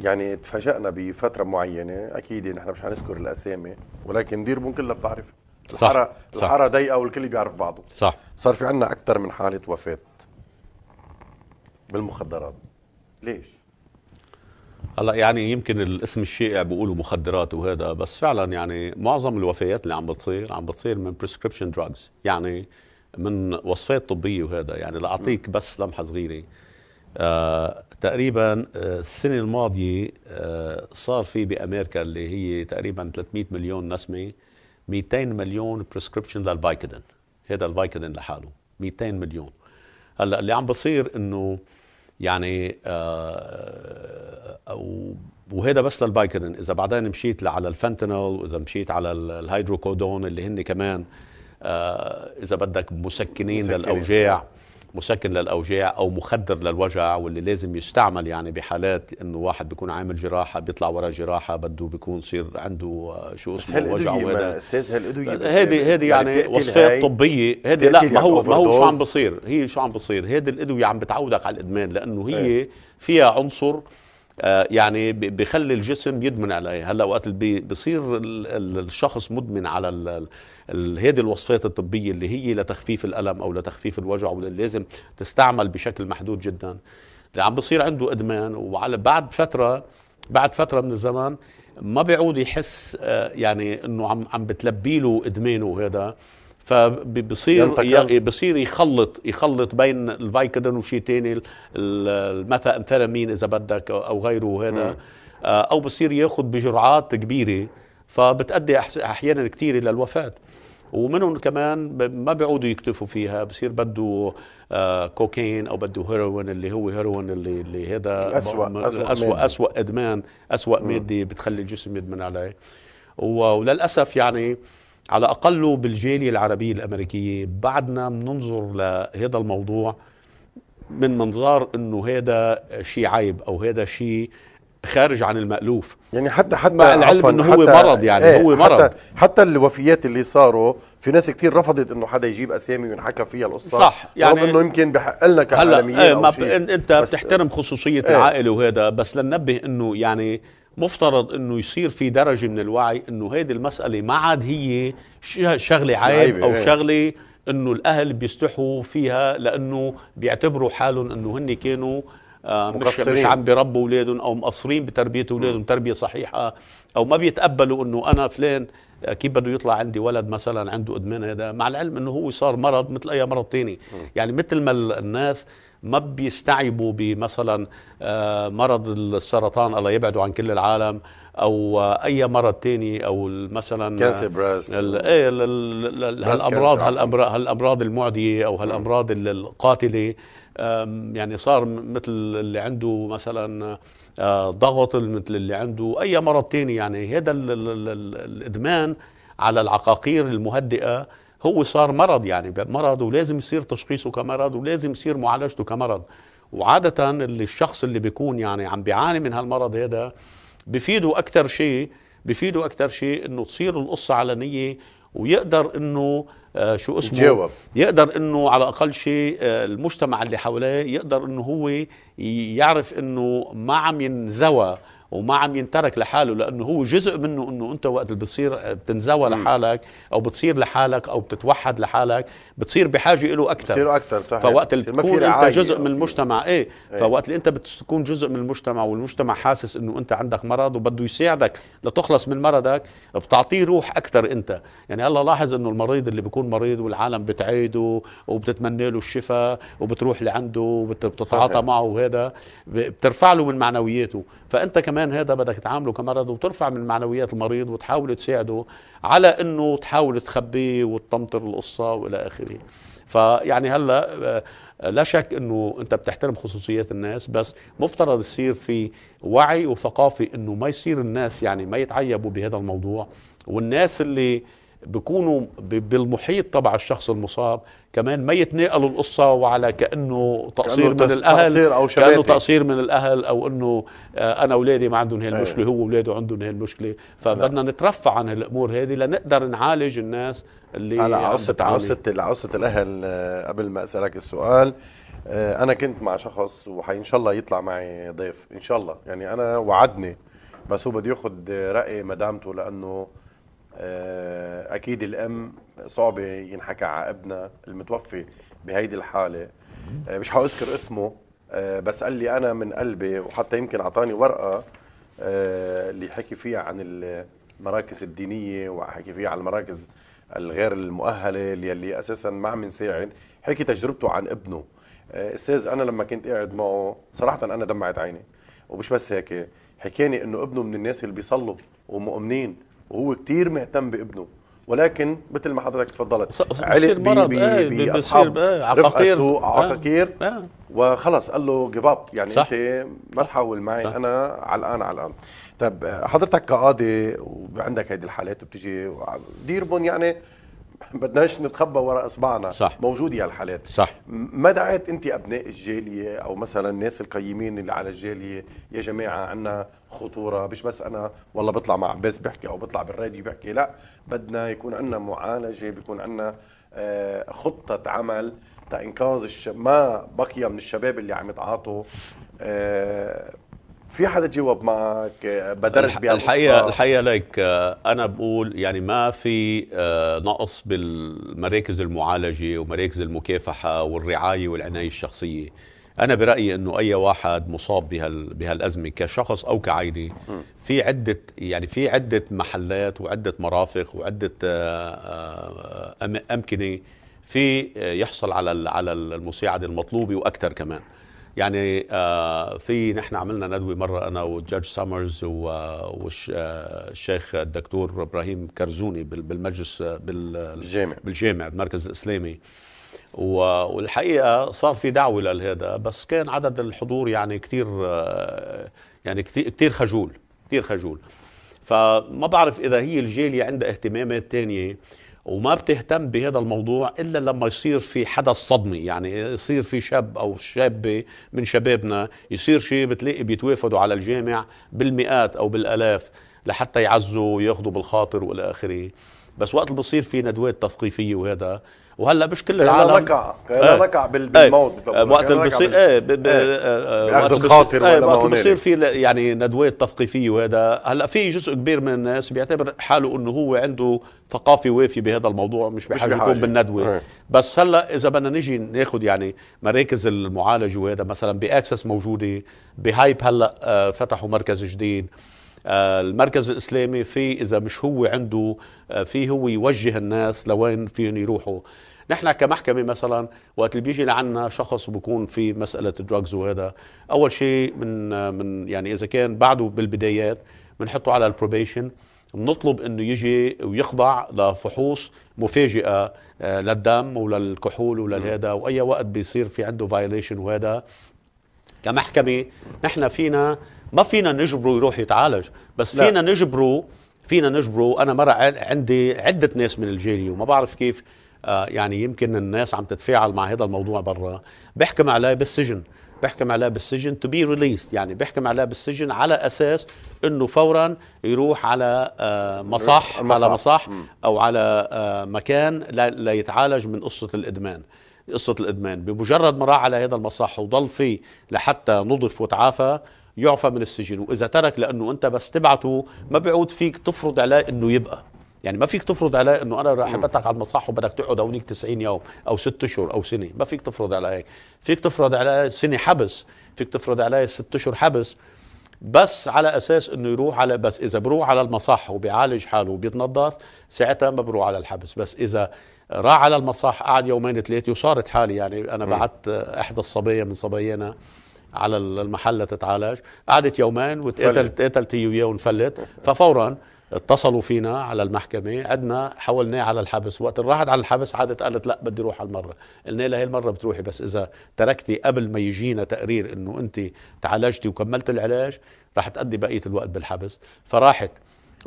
يعني تفاجئنا بفتره معينه اكيد نحن مش حنذكر الاسامي ولكن ديربون كلها بتعرف الحاره صح. الحاره ضيقه والكل بيعرف بعضه صح صار في عندنا اكثر من حاله وفاه بالمخدرات ليش هلا يعني يمكن الاسم الشائع بيقولوا مخدرات وهذا بس فعلا يعني معظم الوفيات اللي عم بتصير عم بتصير من بريسكريبشن دراجز يعني من وصفات طبيه وهذا يعني لاعطيك بس لمحه صغيره آه تقريبا السنه الماضيه آه صار في بامريكا اللي هي تقريبا 300 مليون نسمه 200 مليون بريسكربشن للفايكادين هذا الفايكادين لحاله 200 مليون هلا اللي عم بصير انه يعني آه, آه، وهذا بس للفايكادين اذا بعدين مشيت على الفنتانل واذا مشيت على الهيدروكودون اللي هن كمان آه اذا بدك مسكنين مسكنين للاوجاع آه. مسكن للاوجاع او مخدر للوجع واللي لازم يستعمل يعني بحالات انه واحد بيكون عامل جراحه بيطلع ورا جراحه بده بيكون يصير عنده آه، شو اسمه وجع وهذا استاذ هالادويه هذه هذه يعني, يعني وصفات طبيه هذه لا ما يعني هو ما هو شو عم بصير هي شو عم بصير هذه الادويه عم بتعودك على الادمان لانه هي ايه. فيها عنصر آه، يعني بخلي الجسم يدمن عليه هلا وقت بصير الشخص مدمن على هذه الوصفات الطبيه اللي هي لتخفيف الالم او لتخفيف الوجع لازم تستعمل بشكل محدود جدا اللي عم بصير عنده ادمان وعلى بعد فتره بعد فتره من الزمن ما بيعود يحس آه، يعني انه عم عم بتلبي له ادمانه هذا فبصير بصير يخلط يخلط بين الفايكودين وشيء ثاني المثامفيرامين اذا بدك او غيره هذا آه، او بصير ياخذ بجرعات كبيره فبتؤدي احيانا كثير الى الوفاه ومنهم كمان ما بيعودوا يكتفوا فيها بصير بده آه، كوكين او بده هيروين اللي هو هيروين اللي اللي هذا أسوأ أسوأ, أسوأ, أسوأ ادمان أسوأ ماده بتخلي الجسم يدمن عليه وللاسف يعني على اقله بالجاليه العربيه الامريكيه بعدنا بننظر لهذا الموضوع من منظار انه هذا شيء عيب او هذا شيء خارج عن المألوف يعني حتى حتى مع العلم انه هو مرض يعني ايه هو مرض حتى, حتى الوفيات اللي صاروا في ناس كتير رفضت انه حدا يجيب اسامي وينحكى فيها القصه صح يعني رغم انه يمكن بحق لنا إيه، كعالميين ايه ما شيء انت بتحترم خصوصيه ايه العائله وهذا بس لننبه انه يعني مفترض انه يصير في درجه من الوعي انه هيدي المساله ما عاد هي شغله عيب او ايه شغله انه الاهل بيستحوا فيها لانه بيعتبروا حالهم انه هن كانوا آه، مش مش عم بيربوا اولادهم او مقصرين بتربيه اولادهم تربيه صحيحه او ما بيتقبلوا انه انا فلان كيف بده يطلع عندي ولد مثلا عنده ادمان هذا مع العلم انه هو صار مرض مثل اي مرض تاني يعني مثل ما الناس ما بيستعبوا بمثلا آه، مرض السرطان الله يبعده عن كل العالم او اي مرض تاني او مثلا كانسر براس ايه هالامراض هالامراض هالامراض المعديه او هالامراض القاتله يعني صار مثل اللي عنده مثلا آه، ضغط مثل اللي عنده أي مرض تاني يعني هذا الإدمان على العقاقير المهدئة هو صار مرض يعني مرض ولازم يصير تشخيصه كمرض ولازم يصير معالجته كمرض وعادة اللي الشخص اللي بيكون يعني عم بيعاني من هالمرض هذا بفيده أكثر شيء بفيده أكثر شيء إنه تصير القصة علنية ويقدر إنه آه، شو اسمه يجاوب. يقدر انه على اقل شيء آه، المجتمع اللي حواليه يقدر انه هو يعرف انه ما عم ينزوى وما عم ينترك لحاله لانه هو جزء منه انه انت وقت اللي بتصير آه، بتنزوى لحالك او بتصير لحالك او بتتوحد لحالك بتصير بحاجه له اكثر بتصير اكثر صحيح فوقت اللي بتكون انت جزء من المجتمع ايه, ايه. فوقت اللي انت بتكون جزء من المجتمع والمجتمع حاسس انه انت عندك مرض وبده يساعدك لتخلص من مرضك بتعطيه روح اكثر انت يعني الله لاحظ انه المريض اللي بيكون مريض والعالم بتعيده وبتتمنى له الشفاء وبتروح لعنده وبتتعاطى معه وهذا بترفع له من معنوياته فانت كمان كمان هذا بدك تعامله كمرض وترفع من معنويات المريض وتحاول تساعده على انه تحاول تخبيه وتطمطر القصه والى اخره فيعني هلا آه، لا شك انه انت بتحترم خصوصيات الناس بس مفترض يصير في وعي وثقافي انه ما يصير الناس يعني ما يتعيبوا بهذا الموضوع والناس اللي بيكونوا بالمحيط تبع الشخص المصاب كمان ما يتناقلوا القصة وعلى كأنه تقصير كأنه من الأهل تقصير أو شباتي. كأنه تقصير من الأهل أو أنه آه، أنا أولادي ما عندهم هي المشكلة أيوة. هو أولاده عندهم هي المشكلة فبدنا نترفع عن الأمور هذه لنقدر نعالج الناس اللي على قصة عصة عصة الأهل آه، قبل ما أسألك السؤال آه، أنا كنت مع شخص وإن شاء الله يطلع معي ضيف إن شاء الله يعني أنا وعدني بس هو بده ياخذ راي مدامته لانه آه، اكيد الام صعب ينحكى على ابنها المتوفي بهيدي الحاله آه، مش حاذكر اسمه آه، بس قال لي انا من قلبي وحتى يمكن اعطاني ورقه اللي حكي فيها عن المراكز الدينيه وحكي فيها عن المراكز الغير المؤهله اللي, اللي اساسا ما عم نساعد حكي تجربته عن ابنه استاذ انا لما كنت قاعد معه صراحه انا دمعت عيني ومش بس هيك حكاني انه ابنه من الناس اللي بيصلوا ومؤمنين وهو كتير مهتم بابنه ولكن مثل ما حضرتك تفضلت علق باصحاب إيه، رفقه سوء آه، عقاقير آه. وخلص قال له جيف اب يعني صح. انت ما تحاول معي صح. انا علقان الان طب حضرتك كقاضي وعندك هذه الحالات وبتجي ديربن يعني بدناش نتخبى وراء اصبعنا صح موجود يا الحالات صح ما دعيت انت ابناء الجاليه او مثلا الناس القيمين اللي على الجاليه يا جماعه عندنا خطوره مش بس انا والله بطلع مع عباس بحكي او بطلع بالراديو بحكي لا بدنا يكون عندنا معالجه بيكون عندنا آه، خطه عمل تانقاذ ما بقي من الشباب اللي عم يتعاطوا آه، في حدا جاوب معك بدرت الحقيقه الحقيقه لك آه، انا بقول يعني ما في آه، نقص بالمراكز المعالجه ومراكز المكافحه والرعايه والعنايه الشخصيه انا برايي انه اي واحد مصاب بهال بهالازمه كشخص او كعائله في عده يعني في عده محلات وعده مرافق وعده آه، امكنه في يحصل على على المساعده المطلوبه واكثر كمان يعني آه، في نحن عملنا ندوه مره انا والجاج سامرز والشيخ آه، الدكتور ابراهيم كرزوني بالمجلس آه، بالجامع بالجامع المركز الاسلامي والحقيقه صار في دعوه لهذا بس كان عدد الحضور يعني كثير يعني كثير خجول كثير خجول فما بعرف اذا هي الجاليه عندها اهتمامات ثانيه وما بتهتم بهذا الموضوع الا لما يصير في حدث صدمي يعني يصير في شاب او شابه من شبابنا يصير شيء بتلاقي بيتوافدوا على الجامع بالمئات او بالالاف لحتى يعزوا وياخذوا بالخاطر والى اخره بس وقت بصير في ندوات تثقيفيه وهذا وهلا مش كل العالم ركع كان ركع بالموت إيه. وقت اللي بصير ايه, إيه،, إيه. آه، بياخذ الخاطر ولا وقت بصير في يعني ندوات تثقيفيه وهذا هلا في جزء كبير من الناس بيعتبر حاله انه هو عنده ثقافه وافيه بهذا الموضوع مش بحاجه يكون بالندوه بس هلا اذا بدنا نجي ناخذ يعني مراكز المعالجه وهذا مثلا باكسس موجوده بهايب هلا آه، فتحوا مركز جديد آه، المركز الاسلامي في اذا مش هو عنده آه، في هو يوجه الناس لوين فيهم يروحوا نحن كمحكمه مثلا وقت اللي بيجي لعنا شخص وبكون في مساله الدراجز وهذا اول شيء من آه، من يعني اذا كان بعده بالبدايات بنحطه على البروبيشن بنطلب انه يجي ويخضع لفحوص مفاجئه للدم وللكحول وللهذا واي وقت بيصير في عنده فايليشن وهذا كمحكمه نحن فينا ما فينا نجبره يروح يتعالج بس لا. فينا نجبره فينا نجبره انا مره عندي عده ناس من الجالية وما بعرف كيف آه يعني يمكن الناس عم تتفاعل مع هذا الموضوع برا بحكم عليه بالسجن بحكم عليه بالسجن تو بي ريليست يعني بحكم عليه بالسجن على اساس انه فورا يروح على آه مصح على مصح او على آه مكان ليتعالج من قصه الادمان قصه الادمان بمجرد ما راح على هذا المصح وضل فيه لحتى نضف وتعافى يعفى من السجن واذا ترك لانه انت بس تبعته ما بيعود فيك تفرض عليه انه يبقى يعني ما فيك تفرض عليه انه انا راح ابعتك على المصح وبدك تقعد هونيك 90 يوم او ست اشهر او سنه ما فيك تفرض عليه هيك فيك تفرض عليه سنه حبس فيك تفرض عليه ست اشهر حبس بس على اساس انه يروح على بس اذا بروح على المصح وبيعالج حاله وبيتنظف ساعتها ما بروح على الحبس بس اذا راح على المصح قعد يومين ثلاثه وصارت حالي يعني انا بعت احدى الصبيه من صبيانا على المحل تتعالج قعدت يومين وتقتلت قتلت هي وياه ونفلت ففورا اتصلوا فينا على المحكمة عدنا حولناه على الحبس وقت راحت على الحبس عادت قالت لا بدي روح على المرة قلنا لها المرة بتروحي بس إذا تركتي قبل ما يجينا تقرير أنه أنت تعالجتي وكملت العلاج رح تقضي بقية الوقت بالحبس فراحت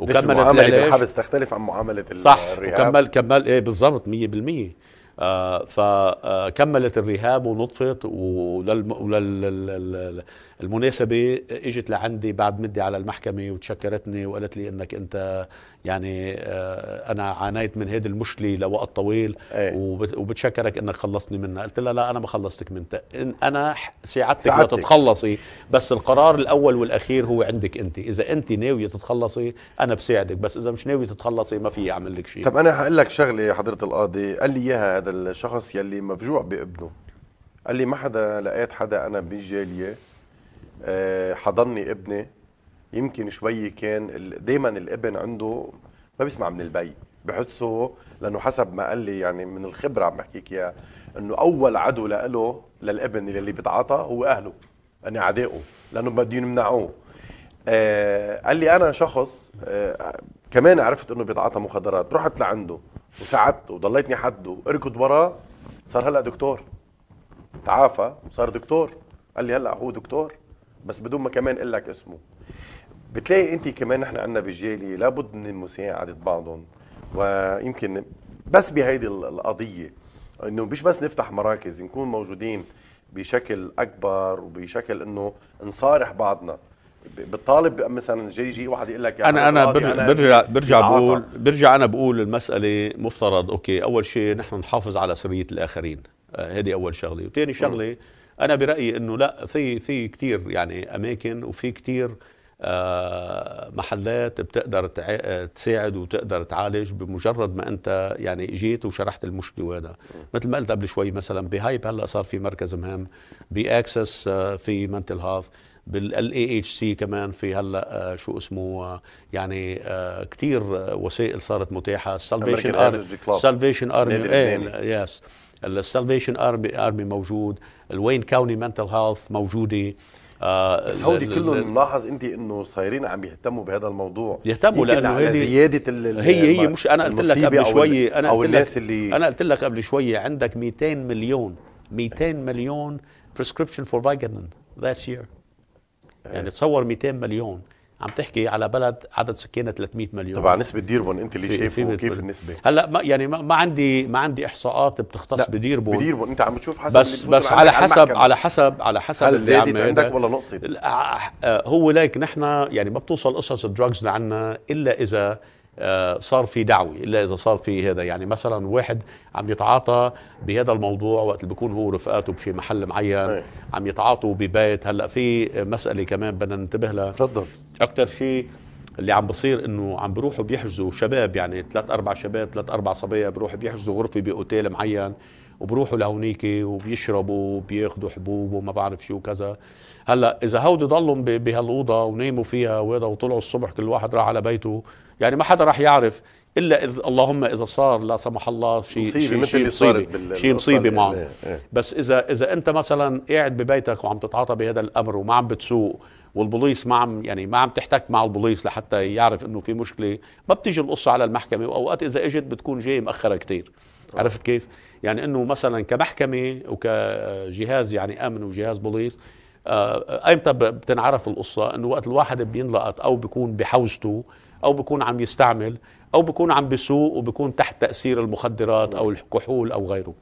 وكملت العلاج معاملة الحبس تختلف عن معاملة صح الرهاب. وكمل كمل ايه بالضبط 100% آه، فكملت الرهاب ونطفت ولل المناسبة اجت لعندي بعد مدي على المحكمة وتشكرتني وقالت لي انك انت يعني آه، انا عانيت من هذه المشكلة لوقت طويل أيه. وبتشكرك انك خلصتني منها قلت لها لا انا ما خلصتك منها انا ساعدتك, تتخلصي لتتخلصي بس القرار الاول والاخير هو عندك انت اذا انت ناوية تتخلصي انا بساعدك بس اذا مش ناوية تتخلصي ما في اعمل لك شيء طب انا هقول لك شغلة حضرة القاضي قال لي اياها هذا الشخص يلي مفجوع بابنه قال لي ما حدا لقيت حدا انا بالجاليه آه، حضني ابني يمكن شوي كان دائما الابن عنده ما بيسمع من البي بحسه لانه حسب ما قال لي يعني من الخبره عم بحكيك اياها انه اول عدو له للابن اللي بيتعاطى هو اهله يعني انا عدائه لانه بدهم يمنعوه آه قال لي انا شخص آه كمان عرفت انه بيتعاطى مخدرات رحت لعنده وساعدته وضليتني حده اركض وراه صار هلا دكتور تعافى وصار دكتور قال لي هلا هو دكتور بس بدون ما كمان اقول لك اسمه بتلاقي انت كمان نحن عندنا بالجاليه لابد من مساعده بعضهم ويمكن بس بهيدي القضيه انه مش بس نفتح مراكز نكون موجودين بشكل اكبر وبشكل انه نصارح بعضنا بتطالب مثلا جاي يجي واحد يقول لك انا انا برجع برجع, برجع بقول برجع انا بقول المساله مفترض اوكي اول شيء نحن نحافظ على سريه الاخرين هذه آه، اول شغله وثاني شغله م. انا برايي انه لا في في كثير يعني اماكن وفي كثير آه، محلات بتقدر تساعد وتقدر تعالج بمجرد ما انت يعني جيت وشرحت المشكله وهذا مثل ما قلت قبل شوي مثلا بهايب هلا صار في مركز مهم باكسس آه، في منتل هاف اي اتش سي كمان في هلا آه، شو اسمه يعني كثير وسائل صارت متاحه سالفيشن ارمي سالفيشن ارمي يس السالفيشن ارمي موجود الوين كاوني منتل هيلث موجوده آه، بس هودي كلهم ملاحظ انت انه صايرين عم يهتموا بهذا الموضوع يهتموا لانه هي زياده هي هي مش انا قلت لك قبل شوي انا أو قلت الناس اللي انا قلت لك قبل شوي عندك 200 مليون 200 مليون بريسكربشن فور فيجنن ذات يير يعني إيه. تصور 200 مليون عم تحكي على بلد عدد سكانها 300 مليون طبعا نسبه ديربون انت اللي شايفه كيف النسبه هلا ما يعني ما عندي ما عندي احصاءات بتختص بديربون بديربون انت عم تشوف حسب بس بس على حسب على حسب على حسب هل زادت عندك ولا نقصت آه، آه، هو ليك نحن يعني ما بتوصل قصص الدراجز لعنا الا اذا آه، صار في دعوة الا اذا صار في هذا يعني مثلا واحد عم يتعاطى بهذا الموضوع وقت اللي بيكون هو رفقاته بشي محل معين إيه. عم يتعاطوا ببيت هلا في مساله كمان بدنا ننتبه لها تفضل اكثر شيء اللي عم بصير انه عم بيروحوا بيحجزوا شباب يعني ثلاث اربع شباب ثلاث اربع صبايا بيروحوا بيحجزوا غرفه باوتيل معين وبروحوا لهونيك وبيشربوا وبياخذوا حبوب وما بعرف شو وكذا هلا اذا هودي ضلوا بهالاوضه وناموا فيها وهذا وطلعوا الصبح كل واحد راح على بيته يعني ما حدا راح يعرف الا اذا اللهم اذا صار لا سمح الله شيء شيء شيء مصيبه شيء مصيبه معهم يعني، إيه. بس اذا اذا انت مثلا قاعد ببيتك وعم تتعاطى بهذا الامر وما عم بتسوق والبوليس ما عم يعني ما عم تحتك مع البوليس لحتى يعرف انه في مشكله ما بتيجي القصه على المحكمه واوقات اذا اجت بتكون جاي مأخره كثير عرفت كيف يعني انه مثلا كمحكمه وكجهاز يعني امن وجهاز بوليس آه، ايمتى بتنعرف القصه انه وقت الواحد بينلقط او بيكون بحوزته او بيكون عم يستعمل او بيكون عم بيسوق وبيكون تحت تاثير المخدرات او الكحول او غيره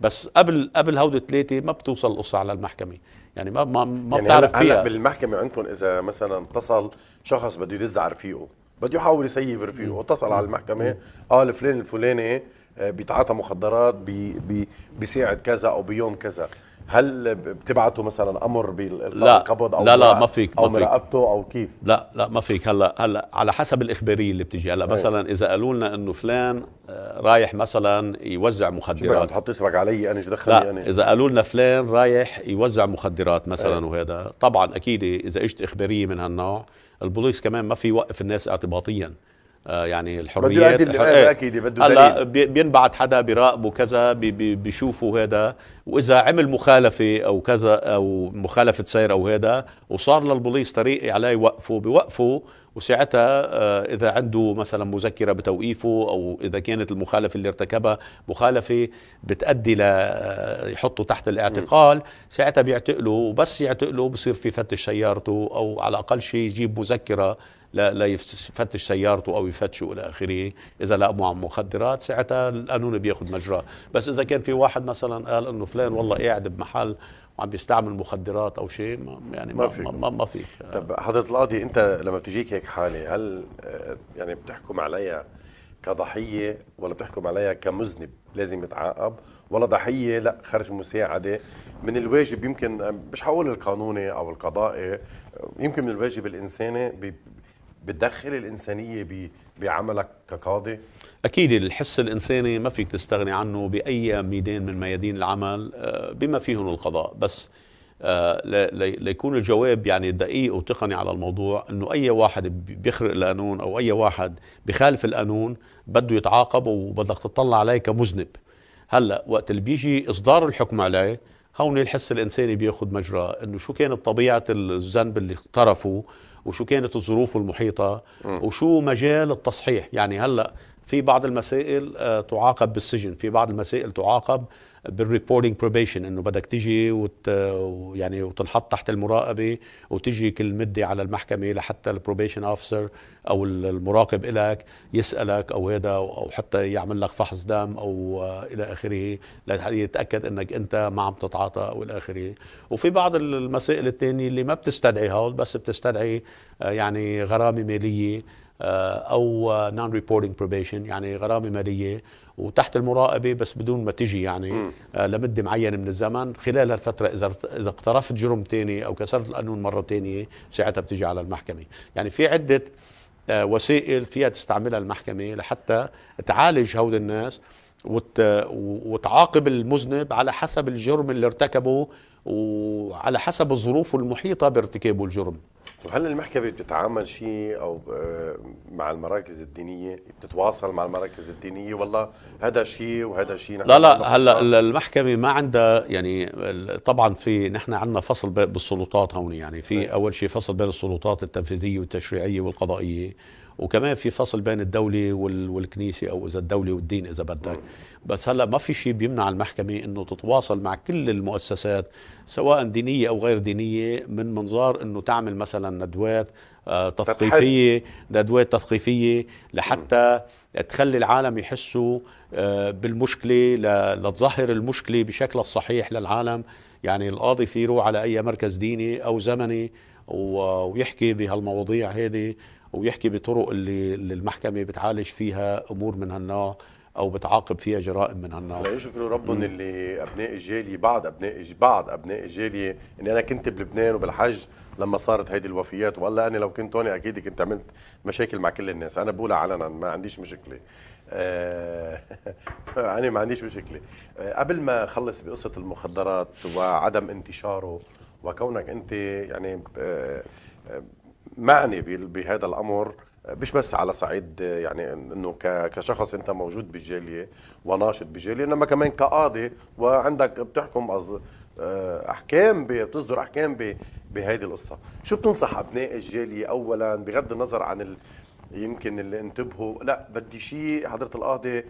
بس قبل قبل هودي الثلاثه ما بتوصل القصه على المحكمه يعني ما ما, ما يعني بتعرف هلا بالمحكمه عندكم اذا مثلا اتصل شخص بده يدز على رفيقه بده يحاول يسيب رفيقه اتصل على المحكمه قال آه، فلان الفلاني آه، بيتعاطى مخدرات بي بي بيساعد كذا او بيوم كذا هل بتبعتوا مثلا امر بالقبض او لا لا ما فيك او مراقبته او كيف لا لا ما فيك هلا هلا على حسب الاخباريه اللي بتجي هلا إيه. مثلا اذا قالوا لنا انه فلان آه، رايح مثلا يوزع مخدرات شو تحط اسمك علي انا شو دخلني انا اذا قالوا لنا فلان رايح يوزع مخدرات مثلا هي. إيه. وهذا طبعا اكيد اذا اجت اخباريه من هالنوع البوليس كمان ما في يوقف الناس اعتباطيا آه، يعني الحريات بده يؤدي إيه. اكيد بده هلا بينبعث حدا براقبه كذا بيشوفوا هذا واذا عمل مخالفه او كذا او مخالفه سير او هذا وصار للبوليس طريق عليه يوقفه بيوقفه وساعتها آه، اذا عنده مثلا مذكره بتوقيفه او اذا كانت المخالفه اللي ارتكبها مخالفه بتادي ل آه، يحطه تحت الاعتقال ساعتها بيعتقله وبس يعتقله بصير في فتش سيارته او على الاقل شيء يجيب مذكره لا لا يفتش سيارته او يفتشه الى اخره اذا لا معه مخدرات ساعتها القانون بياخذ مجراه بس اذا كان في واحد مثلا قال انه فلان والله قاعد بمحل وعم بيستعمل مخدرات او شيء ما يعني ما, ما فيك ما, ما فيك طب حضرة القاضي انت لما بتجيك هيك حاله هل آه، يعني بتحكم عليها كضحيه ولا بتحكم عليها كمذنب لازم يتعاقب ولا ضحيه لا خرج مساعده من الواجب يمكن مش حقول القانوني او القضائي آه، يمكن من الواجب الانساني بتدخل الإنسانية بعملك كقاضي؟ أكيد الحس الإنساني ما فيك تستغني عنه بأي ميدان من ميادين العمل آه، بما فيهم القضاء بس آه، ليكون الجواب يعني دقيق وتقني على الموضوع انه اي واحد بيخرق القانون او اي واحد بخالف القانون بده يتعاقب وبدك تطلع عليه كمذنب هلا وقت اللي بيجي اصدار الحكم عليه هون الحس الانساني بياخذ مجرى انه شو كانت طبيعه الذنب اللي اقترفه وشو كانت الظروف المحيطة وشو مجال التصحيح يعني هلأ في بعض المسائل آه، تعاقب بالسجن في بعض المسائل تعاقب بالريبورتنج بروبيشن انه بدك تجي وت يعني وتنحط تحت المراقبه وتجي كل مده على المحكمه لحتى البروبيشن اوفيسر او المراقب لك يسالك او هذا او حتى يعمل لك فحص دم او الى اخره ليتاكد انك انت ما عم تتعاطى او الى اخره وفي بعض المسائل الثانيه اللي ما بتستدعي هول بس بتستدعي آه، يعني غرامه ماليه آه، او نون ريبورتنج بروبيشن يعني غرامه ماليه وتحت المراقبه بس بدون ما تجي يعني آه لمده معينه من الزمن خلال هالفتره اذا اذا اقترفت جرم ثاني او كسرت القانون مره ثانيه ساعتها بتجي على المحكمه يعني في عده آه وسائل فيها تستعملها المحكمه لحتى تعالج هؤلاء الناس وت... وتعاقب المذنب على حسب الجرم اللي ارتكبه وعلى حسب الظروف المحيطه بارتكابه الجرم وهل المحكمه بتتعامل شيء او آه، مع المراكز الدينيه بتتواصل مع المراكز الدينيه والله هذا شيء وهذا شيء لا لا هلا المحكمه ما عندها يعني طبعا في نحن عندنا فصل بالسلطات هون يعني في اول شيء فصل بين السلطات التنفيذيه والتشريعيه والقضائيه وكمان في فصل بين الدولي والكنيسه او اذا الدولي والدين اذا بدك بس هلا ما في شيء بيمنع المحكمه انه تتواصل مع كل المؤسسات سواء دينيه او غير دينيه من منظار انه تعمل مثلا ندوات آه، تثقيفيه ندوات تثقيفيه لحتى تخلي العالم يحسوا آه، بالمشكله لتظهر المشكله بشكلها الصحيح للعالم يعني القاضي في يروح على اي مركز ديني او زمني ويحكي بهالمواضيع هذه ويحكي بطرق اللي, اللي المحكمه بتعالج فيها امور من هالنوع او بتعاقب فيها جرائم من هالنوع لا يشكروا ربهم اللي ابناء الجاليه بعض ابناء بعض ابناء الجاليه اني انا كنت بلبنان وبالحج لما صارت هيدي الوفيات والله انا لو كنت هون اكيد كنت عملت مشاكل مع كل الناس انا بقولها علنا ما عنديش مشكله آه انا ما عنديش مشكله آه قبل ما اخلص بقصه المخدرات وعدم انتشاره وكونك انت يعني آه, آه، معني بهذا الامر مش بس على صعيد يعني انه كشخص انت موجود بالجاليه وناشط بالجاليه انما كمان كقاضي وعندك بتحكم آه، احكام بتصدر احكام بهذه القصه شو بتنصح ابناء الجاليه اولا بغض النظر عن ال... يمكن اللي انتبهوا لا بدي شيء حضره القاضي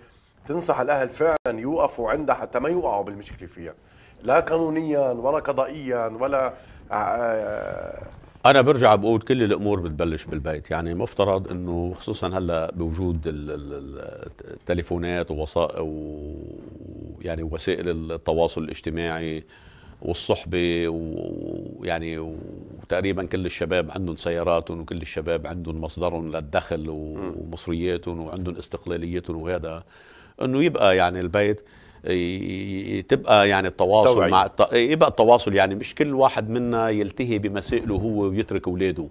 تنصح الاهل فعلا يوقفوا عندها حتى ما يوقعوا بالمشكله فيها لا قانونيا ولا قضائيا ولا آه، انا برجع بقول كل الامور بتبلش بالبيت يعني مفترض انه خصوصا هلا بوجود التليفونات ووسائل ويعني وسائل التواصل الاجتماعي والصحبه ويعني وتقريبا كل الشباب عندهم سياراتهم وكل الشباب عندهم مصدرهم للدخل ومصرياتهم وعندهم استقلاليتهم وهذا انه يبقى يعني البيت تبقى يعني التواصل مع الت... إيه، يبقى التواصل يعني مش كل واحد منا يلتهي بمسائله هو ويترك اولاده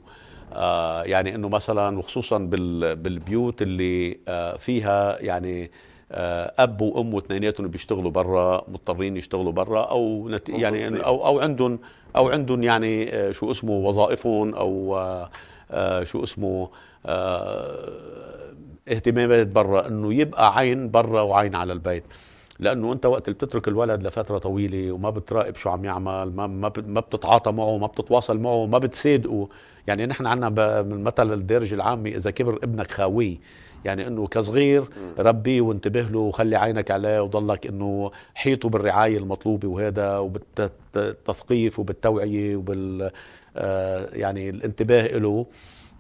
آه يعني انه مثلا وخصوصا بال... بالبيوت اللي آه فيها يعني آه اب وام واثنيناتهم بيشتغلوا برا مضطرين يشتغلوا برا او نت... يعني او او عندهم او عندهم يعني آه شو اسمه وظائفهم او آه, آه، شو اسمه آه، اهتمامات برا انه يبقى عين برا وعين على البيت لانه انت وقت اللي بتترك الولد لفتره طويله وما بتراقب شو عم يعمل ما ما بتتعاطى معه ما بتتواصل معه ما بتصادقه يعني نحن عندنا بالمثل الدارج العامي اذا كبر ابنك خاوي يعني انه كصغير ربيه وانتبه له وخلي عينك عليه وضلك انه حيطه بالرعايه المطلوبه وهذا وبالتثقيف وبالتوعيه وبال آه، يعني الانتباه له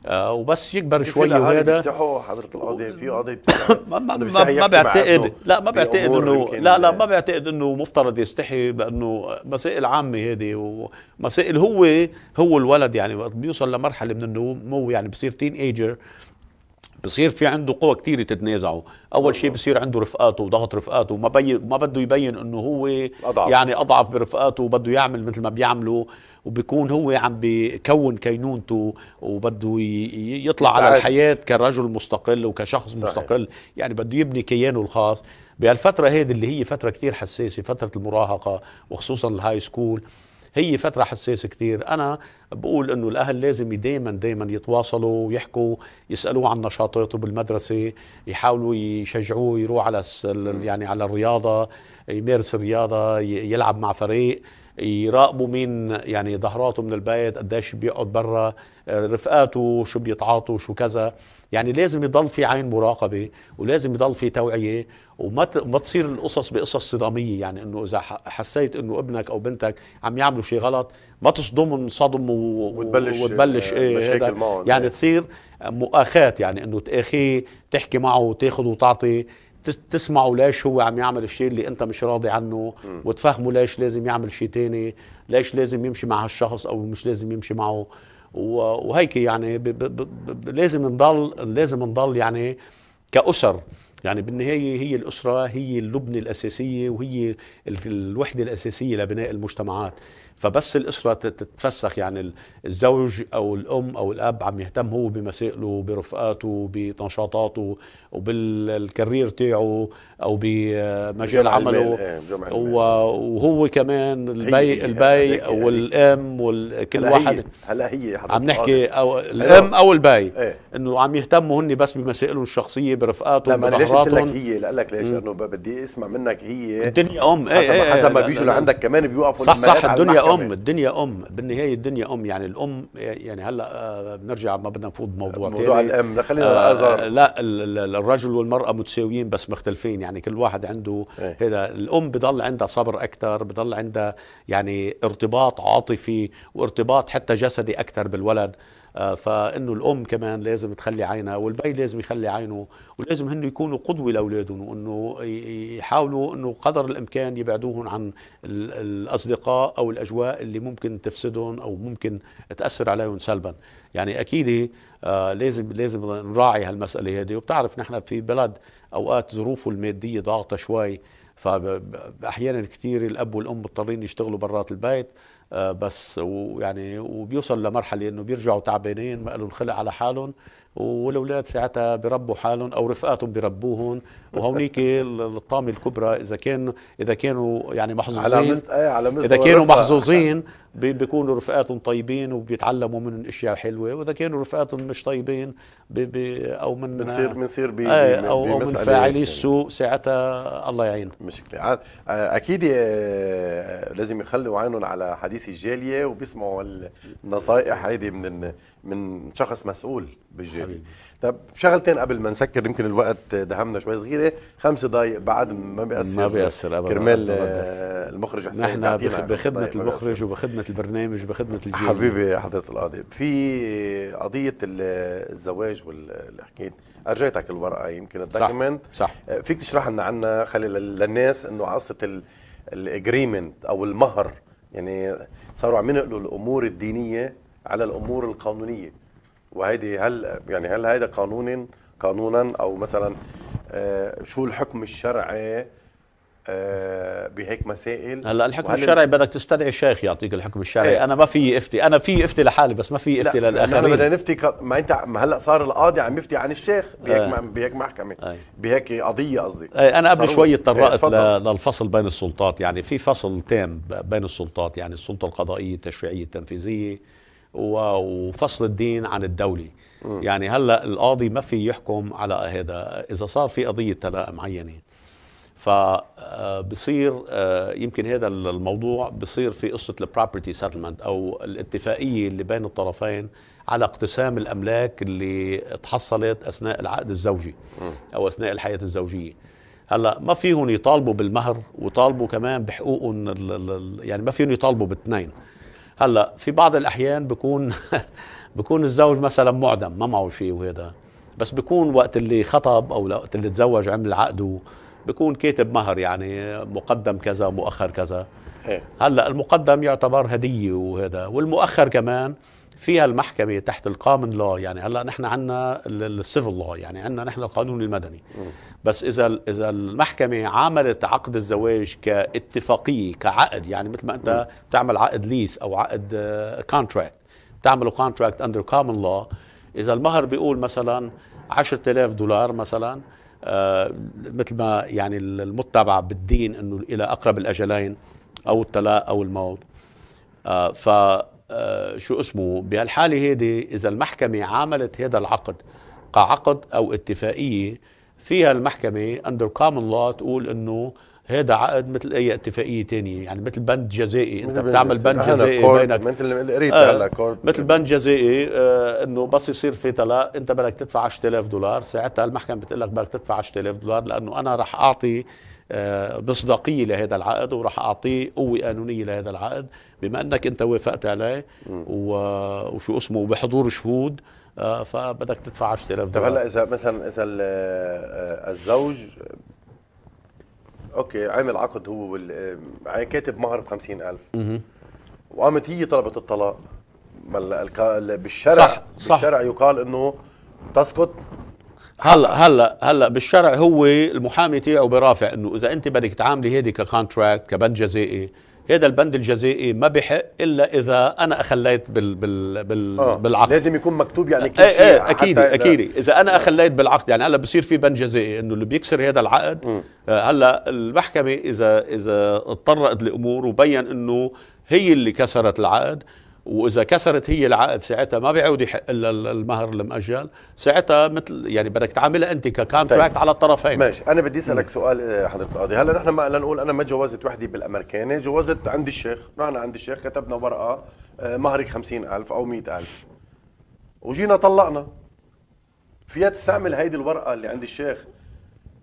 آه وبس يكبر شوي وهذا بيفتحوا حضره القاضي في قاضي ما ما, بعتقد لا ما بعتقد انه لا لا ما بعتقد انه مفترض يستحي بانه مسائل عامه هذه ومسائل هو هو الولد يعني وقت بيوصل لمرحله من النمو يعني بصير تين ايجر بصير في عنده قوى كتير تتنازعه اول شيء بصير عنده رفقاته وضغط رفقاته ما بي ما بده يبين انه هو أضعف. يعني اضعف برفقاته وبده يعمل مثل ما بيعملوا وبكون هو عم بيكون كينونته وبده يطلع مستعد. على الحياة كرجل مستقل وكشخص صحيح. مستقل يعني بده يبني كيانه الخاص بهالفترة هذه اللي هي فترة كتير حساسة فترة المراهقة وخصوصا الهاي سكول هي فترة حساسة كتير أنا بقول أنه الأهل لازم دايما دايما يتواصلوا ويحكوا يسألوه عن نشاطاته بالمدرسة يحاولوا يشجعوه يروح على يعني على الرياضة يمارس الرياضة يلعب مع فريق يراقبوا مين يعني ظهراته من البيت قديش بيقعد برا رفقاته شو بيتعاطوا شو كذا يعني لازم يضل في عين مراقبه ولازم يضل في توعيه وما ما تصير القصص بقصص صداميه يعني انه اذا حسيت انه ابنك او بنتك عم يعملوا شيء غلط ما تصدمهم صدم و... وتبلش وتبلش ايه هذا يعني إيه. تصير مؤاخاه يعني انه تاخيه تحكي معه وتاخذ وتعطي تسمعوا ليش هو عم يعمل الشيء اللي انت مش راضي عنه وتفهموا ليش لازم يعمل شيء تاني ليش لازم يمشي مع هالشخص او مش لازم يمشي معه وهيك يعني ب ب ب لازم نضل لازم نضل يعني كاسر يعني بالنهايه هي الاسره هي اللبنه الاساسيه وهي الوحده الاساسيه لبناء المجتمعات فبس الاسره تتفسخ يعني الزوج او الام او الاب عم يهتم هو بمسائله برفقاته بنشاطاته وبالكارير تاعه او بمجال عمله المال. إيه، وهو كمان البي البي والام وكل واحد هلا هي عم نحكي او أيوه. الام او البي إيه. انه عم يهتموا هن بس بمسائلهم الشخصيه برفقاتهم لما ليش هي لا لك ليش لانه بدي اسمع منك هي الدنيا ام ايه حسب, إيه، حسب ما بيجوا لعندك كمان بيوقفوا صح صح الدنيا ام الدنيا ام بالنهايه الدنيا ام يعني الام يعني هلا آه، بنرجع ما بدنا نفوض موضوع موضوع تاني. الام خلينا آه, آه، لا الرجل والمراه متساويين بس مختلفين يعني كل واحد عنده إيه. هذا الام بضل عندها صبر اكثر بضل عندها يعني ارتباط عاطفي وارتباط حتى جسدي اكثر بالولد آه، فانه الام كمان لازم تخلي عينها والبي لازم يخلي عينه ولازم هن يكونوا قدوه لاولادهم وانه يحاولوا انه قدر الامكان يبعدوهم عن الاصدقاء او الاجواء اللي ممكن تفسدهم او ممكن تاثر عليهم سلبا يعني اكيد آه، لازم لازم نراعي هالمساله هذه وبتعرف نحن في بلد اوقات ظروفه الماديه ضاغطه شوي فاحيانا كثير الاب والام مضطرين يشتغلوا برات البيت آه، بس ويعني وبيوصل لمرحله انه بيرجعوا تعبانين ما قالوا الخلق على حالهم والاولاد ساعتها بربوا حالهم او رفقاتهم بربوهم وهونيك الطامه الكبرى اذا كان اذا كانوا يعني محظوظين إيه، على مست... اذا كانوا محظوظين بيكونوا رفقاتهم طيبين وبيتعلموا من اشياء حلوه واذا كانوا رفقاتهم مش طيبين بي بي او من بنصير بنصير بي آه او, أو من فاعلي يعني. السوء ساعتها الله يعين مشكله آه، اكيد آه، لازم يخلوا عينهم على حديث الجاليه وبيسمعوا النصائح هذه من من شخص مسؤول بالجاليه طب شغلتين قبل ما نسكر يمكن الوقت دهمنا شوي صغيره خمس دقائق بعد ما بيأثر ما بيأثر ابدا كرمال آه، المخرج حسين نحن بخدمه المخرج وبخدمه البرنامج وبخدمه الجيل حبيبي حضره القاضي في قضيه الزواج واللي حكيت ارجيتك الورقه يمكن الدوكيمنت صح, صح آه، فيك تشرح لنا عنها خلي للناس انه قصه الاجريمنت او المهر يعني صاروا عم ينقلوا الامور الدينيه على الامور القانونيه وهيدي هل يعني هل هذا قانون قانونا او مثلا آه، شو الحكم الشرعي آه، بهيك مسائل هلا الحكم الشرعي بدك تستدعي شيخ يعطيك الحكم الشرعي ايه انا ما في افتي انا في افتي لحالي بس ما في افتي للاخرين انا بدنا نفتي ك... ما انت ما هلا صار القاضي عم يفتي عن الشيخ بهيك ايه بهيك محكمه إيه. بهيك قضيه قصدي إيه، انا قبل شوي إيه، تطرقت ل... للفصل بين السلطات يعني في فصل تام بين السلطات يعني السلطه القضائيه التشريعيه التنفيذيه وفصل الدين عن الدولي م. يعني هلا القاضي ما في يحكم على هذا اذا صار في قضيه طلاق معينه فبصير آه، آه، يمكن هذا الموضوع بصير في قصه البروبرتي سيتلمنت او الاتفاقيه اللي بين الطرفين على اقتسام الاملاك اللي تحصلت اثناء العقد الزوجي او اثناء الحياه الزوجيه هلا ما فيهم يطالبوا بالمهر وطالبوا كمان بحقوقهم يعني ما فيهم يطالبوا بالاثنين هلا في بعض الاحيان بكون بكون الزوج مثلا معدم ما معه شيء وهذا بس بكون وقت اللي خطب او وقت اللي تزوج عمل عقده بكون كاتب مهر يعني مقدم كذا مؤخر كذا إيه. هلا المقدم يعتبر هديه وهذا والمؤخر كمان فيها المحكمة تحت القامن لا يعني هلا نحن عندنا السيفل لا يعني عندنا نحن القانون المدني بس إذا إذا المحكمة عاملت عقد الزواج كاتفاقية كعقد يعني مثل ما أنت بتعمل عقد ليس أو عقد كونتراكت بتعمله كونتراكت أندر كومن لا إذا المهر بيقول مثلا 10000 دولار مثلا آه مثل ما يعني المتبع بالدين انه الى اقرب الاجلين او الطلاق او الموت آه ف آه، شو اسمه بهالحاله هيدي اذا المحكمه عاملت هذا العقد كعقد او اتفاقيه فيها المحكمه اندر كومن لا تقول انه هذا عقد مثل اي اتفاقيه تانية يعني مثل بند جزائي انت بتعمل بند جزائي بينك مثل قريت آه، هلا آه مثل بند جزائي آه انه بس يصير في طلاق انت بدك تدفع 10000 دولار ساعتها المحكمه بتقول لك بدك تدفع 10000 دولار لانه انا رح اعطي آه، مصداقية لهذا العقد وراح أعطيه قوة قانونية لهذا العقد بما أنك أنت وافقت عليه وشو اسمه بحضور شهود آه، فبدك تدفع 10000 دولار طب هلا إذا مثلا إذا آه، الزوج أوكي عمل عقد هو وال... يعني كاتب مهر ب 50000 وقامت هي طلبت الطلاق بالشرع صح بالشرع صح. يقال انه تسقط هلا هلا هلا بالشرع هو المحامي تيعه برافع انه اذا انت بدك تعاملي هيدي ككونتراكت كبند جزائي هذا البند الجزائي ما بحق الا اذا انا اخليت بال بال بال آه. بالعقد لازم يكون مكتوب يعني إيه، كل شيء آه اكيد اكيد اذا انا آه. اخليت بالعقد يعني هلا بصير في بند جزائي انه اللي بيكسر هذا العقد آه، هلا المحكمه اذا اذا اضطرت الامور وبين انه هي اللي كسرت العقد واذا كسرت هي العقد ساعتها ما بيعود يحق الا المهر المؤجل ساعتها مثل يعني بدك تعاملها انت ككونتراكت طيب. على الطرفين ماشي انا بدي اسالك سؤال آه، حضرتك قاضي هلا نحن ما لنقول انا ما جوزت وحدي بالامريكاني جوزت عند الشيخ رحنا عند الشيخ كتبنا ورقه آه، مهرك 50000 او 100000 وجينا طلقنا فيها تستعمل هيدي الورقه اللي عند الشيخ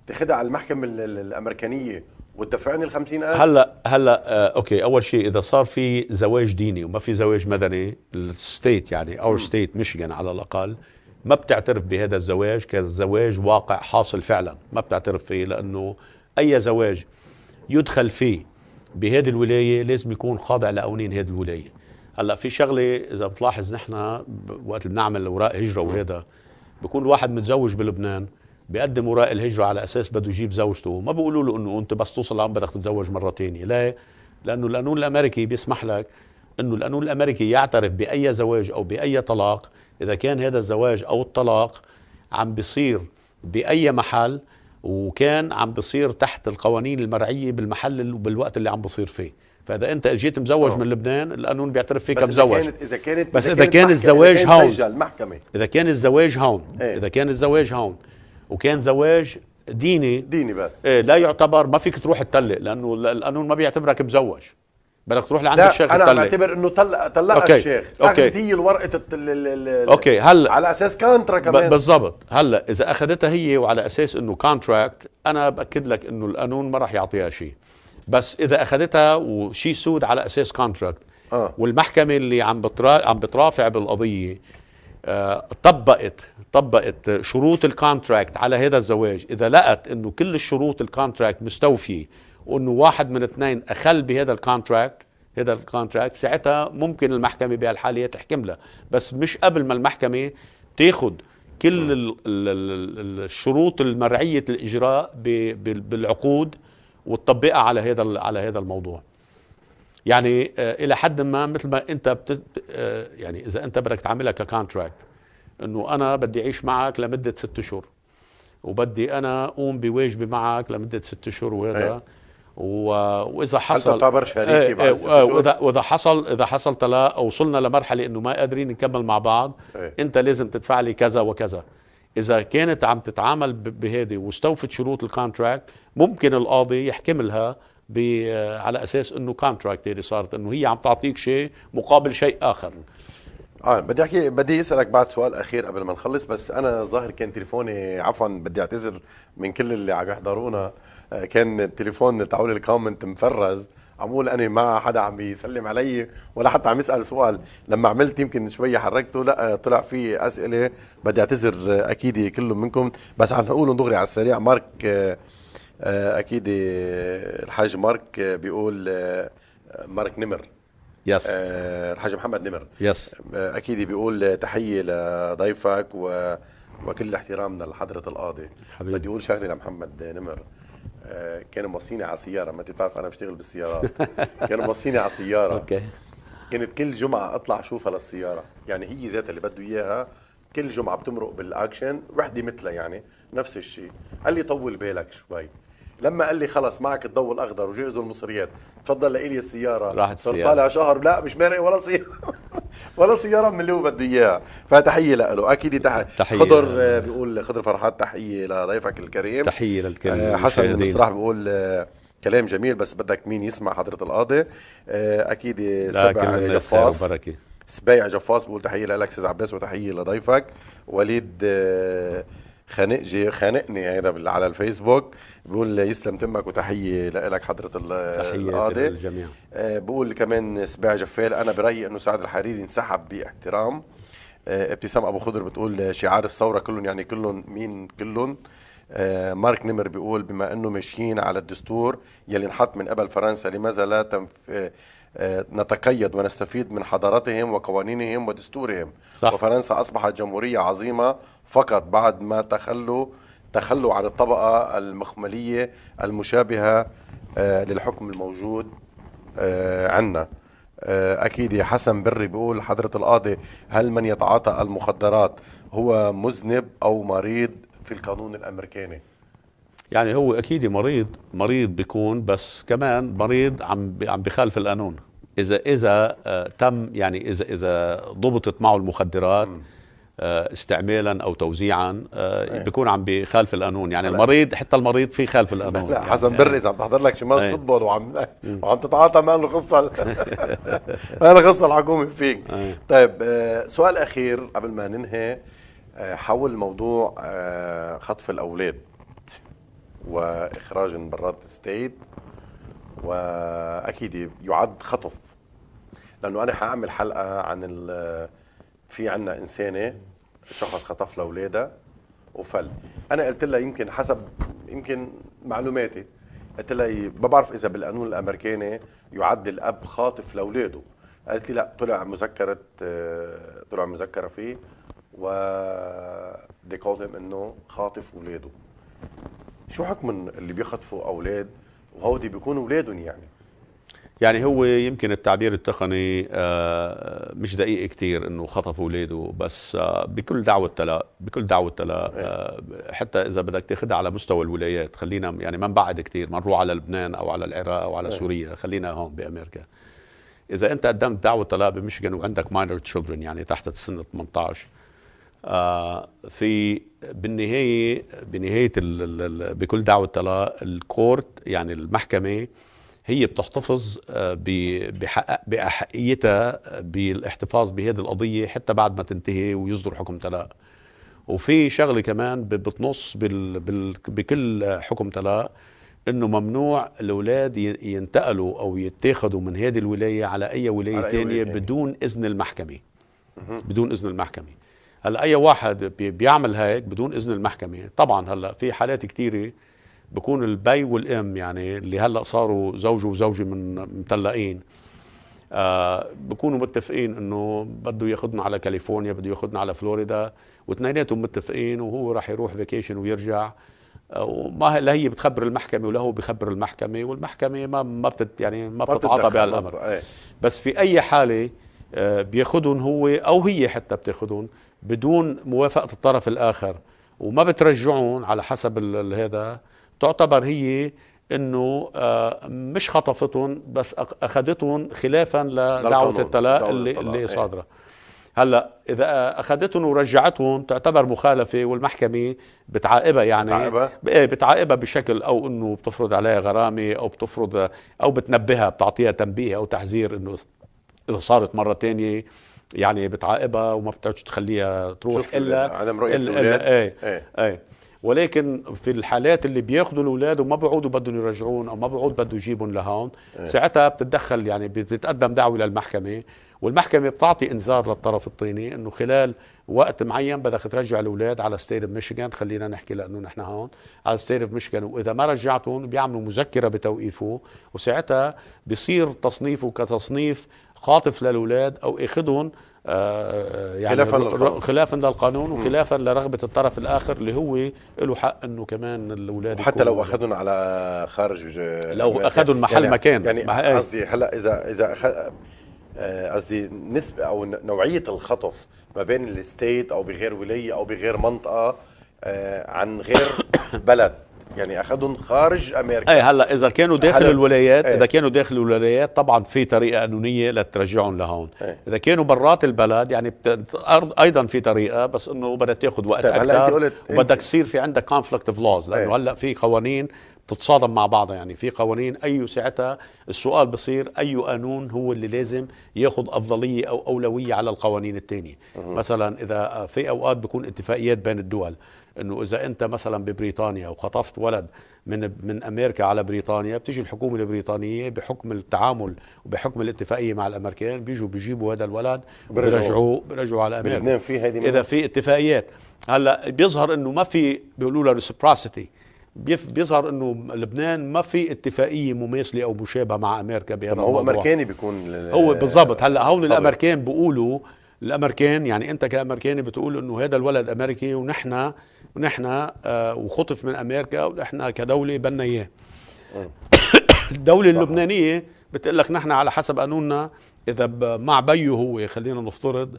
تاخذها على المحكمه الامريكانيه وتدفعني ال 50000 هلا هلا آه اوكي اول شيء اذا صار في زواج ديني وما في زواج مدني الستيت يعني اور ستيت ميشيغان على الاقل ما بتعترف بهذا الزواج كزواج واقع حاصل فعلا ما بتعترف فيه لانه اي زواج يدخل فيه بهذه الولايه لازم يكون خاضع لقوانين هذه الولايه هلا في شغله اذا بتلاحظ نحن وقت بنعمل اوراق هجره وهذا بكون الواحد متزوج بلبنان بيقدم وراء الهجرة على أساس بده يجيب زوجته ما بيقولوا له أنه أنت بس توصل لعم بدك تتزوج مرة تانية لا لأنه القانون الأمريكي بيسمح لك أنه القانون الأمريكي يعترف بأي زواج أو بأي طلاق إذا كان هذا الزواج أو الطلاق عم بصير بأي محل وكان عم بصير تحت القوانين المرعية بالمحل وبالوقت اللي عم بصير فيه فاذا انت جيت مزوج أوه. من لبنان القانون بيعترف فيك مزوج كانت اذا كانت بس اذا كان الزواج هون اذا كان الزواج هون إيه. اذا كان الزواج هون وكان زواج ديني ديني بس إيه لا يعتبر ما فيك تروح تطلق لانه القانون ما بيعتبرك مزوج بدك تروح لعند لا الشيخ انا تطلق. بعتبر انه طلق طلق أوكي. الشيخ اخذت هي الورقه ال... ال... اوكي هلا على اساس كونترا كمان بالضبط هلا اذا اخذتها هي وعلى اساس انه كونتراكت انا باكد لك انه القانون ما راح يعطيها شيء بس اذا اخذتها وشي سود على اساس كونتراكت آه. والمحكمه اللي عم بترا... عم بترافع بالقضيه طبقت طبقت شروط الكونتراكت على هذا الزواج اذا لقت انه كل الشروط الكونتراكت مستوفيه وانه واحد من اثنين اخل بهذا الكونتراكت هذا الكونتراكت ساعتها ممكن المحكمه بهالحاله تحكم له بس مش قبل ما المحكمه تاخذ كل الشروط المرعيه الاجراء بالعقود وتطبقها على هذا على هذا الموضوع يعني آه، الى حد ما مثل ما انت بت... آه، يعني اذا انت بدك تعملها ككونتراكت انه انا بدي اعيش معك لمده ست شهور وبدي انا اقوم بواجبي معك لمده ست شهور وهذا إيه. و... واذا حصل تعتبر شريكي إيه، بعد إيه، واذا واذا حصل اذا حصل تلا وصلنا لمرحله انه ما قادرين نكمل مع بعض أي. انت لازم تدفع لي كذا وكذا اذا كانت عم تتعامل بهذه واستوفت شروط الكونتراكت ممكن القاضي يحكم لها على اساس انه كونتراكت اللي صارت انه هي عم تعطيك شيء مقابل شيء اخر اه بدي احكي بدي اسالك بعد سؤال اخير قبل ما نخلص بس انا ظاهر كان تليفوني عفوا بدي اعتذر من كل اللي عم يحضرونا آه، كان التليفون تعول الكومنت مفرز عم اقول انا ما حدا عم يسلم علي ولا حتى عم يسال سؤال لما عملت يمكن شوي حركته لا طلع في اسئله بدي اعتذر آه، اكيد كلهم منكم بس عم نقول دغري على السريع مارك آه، آه، اكيد آه، الحاج مارك آه، بيقول مارك نمر يس الحاج محمد نمر يس اكيد بيقول تحيه لضيفك و وكل احترامنا لحضره القاضي حبيبي بدي اقول شغله لمحمد نمر كانوا موصيني على سياره ما انت بتعرف انا بشتغل بالسيارات كانوا موصيني على سياره اوكي كانت كل جمعه اطلع اشوفها للسياره يعني هي ذاتها اللي بده اياها كل جمعه بتمرق بالاكشن وحده مثلها يعني نفس الشيء قال لي طول بالك شوي لما قال لي خلص معك الضوء الاخضر وجهزوا المصريات تفضل لي السياره راحت السياره طالع شهر لا مش مارق ولا سياره ولا سياره من اللي هو بده اياها فتحيه لأله اكيد تح... تحيه خضر آه، بيقول خضر فرحات تحيه لضيفك الكريم تحيه للكريم آه، حسن المسرح بيقول آه، كلام جميل بس بدك مين يسمع حضرة القاضي أكيد سبع جفاص سبايع جفاص بقول تحية لك استاذ عباس وتحية لضيفك وليد خانق جي خانقني هيدا على الفيسبوك بيقول يسلم تمك وتحيه لك حضره القاضي تحيه للجميع آه، بقول كمان سباع جفال انا برايي انه سعد الحريري انسحب باحترام آه، ابتسام ابو خضر بتقول شعار الثوره كلهم يعني كلهم مين كلهم آه، مارك نمر بيقول بما انه ماشيين على الدستور يلي انحط من قبل فرنسا لماذا لا تنف... نتقيد ونستفيد من حضارتهم وقوانينهم ودستورهم صح. وفرنسا أصبحت جمهورية عظيمة فقط بعد ما تخلوا تخلوا عن الطبقة المخملية المشابهة آه، للحكم الموجود آه، عندنا آه، أكيد يا حسن بري بيقول حضرة القاضي هل من يتعاطى المخدرات هو مذنب أو مريض في القانون الأمريكاني يعني هو أكيد مريض مريض بيكون بس كمان مريض عم عم بخالف القانون اذا اذا آه، تم يعني اذا اذا ضبطت معه المخدرات آه، استعمالا او توزيعا آه، إيه. بيكون عم بخالف القانون يعني المريض حتى المريض في خالف القانون لا, يعني حسن يعني بر اذا عم تحضر لك شي إيه. فوتبول وعم وعم تتعاطى ما له قصه ما له قصه الحكومه فيك إيه. طيب سؤال اخير قبل ما ننهي حول موضوع خطف الاولاد واخراج برات الستيت واكيد يعد خطف لانه انا حاعمل حلقه عن ال في عندنا انسانه شخص خطف لاولادها وفل انا قلت لها يمكن حسب يمكن معلوماتي قلت لها ما بعرف اذا بالقانون الامريكاني يعد الاب خاطف لاولاده قالت لي لا طلع مذكره طلع مذكره فيه و ديكولهم انه خاطف اولاده شو حكم اللي بيخطفوا اولاد وهودي بيكونوا اولادهم يعني يعني هو يمكن التعبير التقني آه، آه، مش دقيق كتير انه خطف اولاده بس آه، بكل دعوه تلا بكل دعوه تلا حتى اذا بدك تاخذها على مستوى الولايات خلينا يعني ما نبعد كتير ما نروح على لبنان او على العراق او على إيه. سوريا خلينا هون بامريكا اذا انت قدمت دعوه طلاق بمشيغن وعندك ماينر تشيلدرن يعني تحت السن 18 في بالنهايه بنهايه بكل دعوه طلاق الكورت يعني المحكمه هي بتحتفظ آه، بأحقيتها آه، بالاحتفاظ بهذه القضية حتى بعد ما تنتهي ويصدر حكم طلاق وفي شغلة كمان بتنص بال بال بكل حكم طلاق انه ممنوع الاولاد ينتقلوا او يتاخدوا من هذه الولايه على اي ولايه ثانيه بدون اذن المحكمه بدون اذن المحكمه هلا اي واحد بيعمل هيك بدون اذن المحكمه طبعا هلا في حالات كثيره بكون البي والام يعني اللي هلا صاروا زوج وزوجه من مطلقين آه بكونوا متفقين انه بده ياخذنا على كاليفورنيا بده ياخذنا على فلوريدا واثنيناتهم متفقين وهو راح يروح فيكيشن ويرجع آه وما لا هي بتخبر المحكمه ولا هو بخبر المحكمه والمحكمه ما ما بتت يعني ما بتتعاطى بهالامر إيه. بس في اي حاله آه بياخذهم هو او هي حتى بتاخذهم بدون موافقه الطرف الاخر وما بترجعون على حسب هذا تعتبر هي انه آه، مش خطفتهم بس اخذتهم خلافا لدعوه الطلاق اللي, اللي إيه. صادره هلا اذا اخذتهم ورجعتهم تعتبر مخالفه والمحكمه بتعاقبها يعني بتعاقبها إيه، بتعاقبها بشكل او انه بتفرض عليها غرامه او بتفرض او بتنبهها بتعطيها تنبيه او تحذير انه اذا صارت مره ثانيه يعني بتعاقبها وما بتقعدش تخليها تروح الا عدم رؤيه الاولاد ايه ايه, ايه ولكن في الحالات اللي بياخذوا الاولاد وما بيعودوا بدهم يرجعون او ما بيعود بده يجيبهم لهون إيه. ساعتها بتتدخل يعني بتتقدم دعوه للمحكمه والمحكمه بتعطي انذار للطرف الطيني انه خلال وقت معين بدك ترجع الاولاد على ستيت اوف ميشيغان خلينا نحكي لانه نحن هون على ستيت اوف ميشيغان واذا ما رجعتهم بيعملوا مذكره بتوقيفه وساعتها بصير تصنيفه كتصنيف خاطف للاولاد او اخذهم آه، يعني خلافا للقانون خلافا للقانون وخلافا لرغبه الطرف الاخر اللي هو له حق انه كمان الاولاد حتى لو اخذهم على خارج لو اخذهم يعني محل يعني مكان يعني إيه. قصدي هلا اذا اذا آه، قصدي نسبه او نوعيه الخطف ما بين الستيت او بغير ولايه او بغير منطقه آه، عن غير بلد يعني اخذهم خارج امريكا اي هلا اذا كانوا داخل الولايات أي. اذا كانوا داخل الولايات طبعا في طريقه قانونيه لترجعهم لهون أي. اذا كانوا برات البلد يعني بت... ايضا في طريقه بس انه بدها تاخذ وقت طيب اكثر هلا انت قلت وبدك يصير في عندك كونفليكت اوف لوز لانه إيه. هلا في قوانين بتتصادم مع بعضها يعني في قوانين اي ساعتها السؤال بصير اي قانون هو اللي لازم ياخذ افضليه او اولويه على القوانين الثانيه مثلا اذا في اوقات بكون اتفاقيات بين الدول انه اذا انت مثلا ببريطانيا وخطفت ولد من من امريكا على بريطانيا بتيجي الحكومه البريطانيه بحكم التعامل وبحكم الاتفاقيه مع الامريكان بيجوا بيجيبوا هذا الولد بيرجعوه بيرجعوه على امريكا في هذه اذا في اتفاقيات هلا بيظهر انه ما في بيقولوا له ريسبروسيتي بيظهر انه لبنان ما في اتفاقيه مماثله او مشابهه مع امريكا بهذا الموضوع هو امريكاني بيكون هو بالضبط هلا هول الامريكان بيقولوا الامريكان يعني انت كامريكاني بتقول انه هذا الولد امريكي ونحن ونحن آه، وخطف من امريكا ونحن كدوله بدنا اياه الدوله اللبنانيه بتقول لك نحن على حسب قانوننا اذا مع بيو هو خلينا نفترض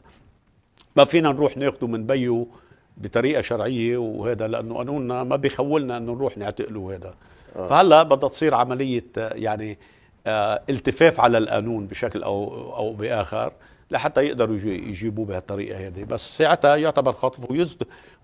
ما فينا نروح ناخده من بيو بطريقه شرعيه وهذا لانه قانوننا ما بيخولنا انه نروح نعتقله هذا آه. فهلا بدها تصير عمليه يعني آه، التفاف على القانون بشكل او او باخر لحتى يقدروا يجيبوه بهالطريقه هذه بس ساعتها يعتبر خطف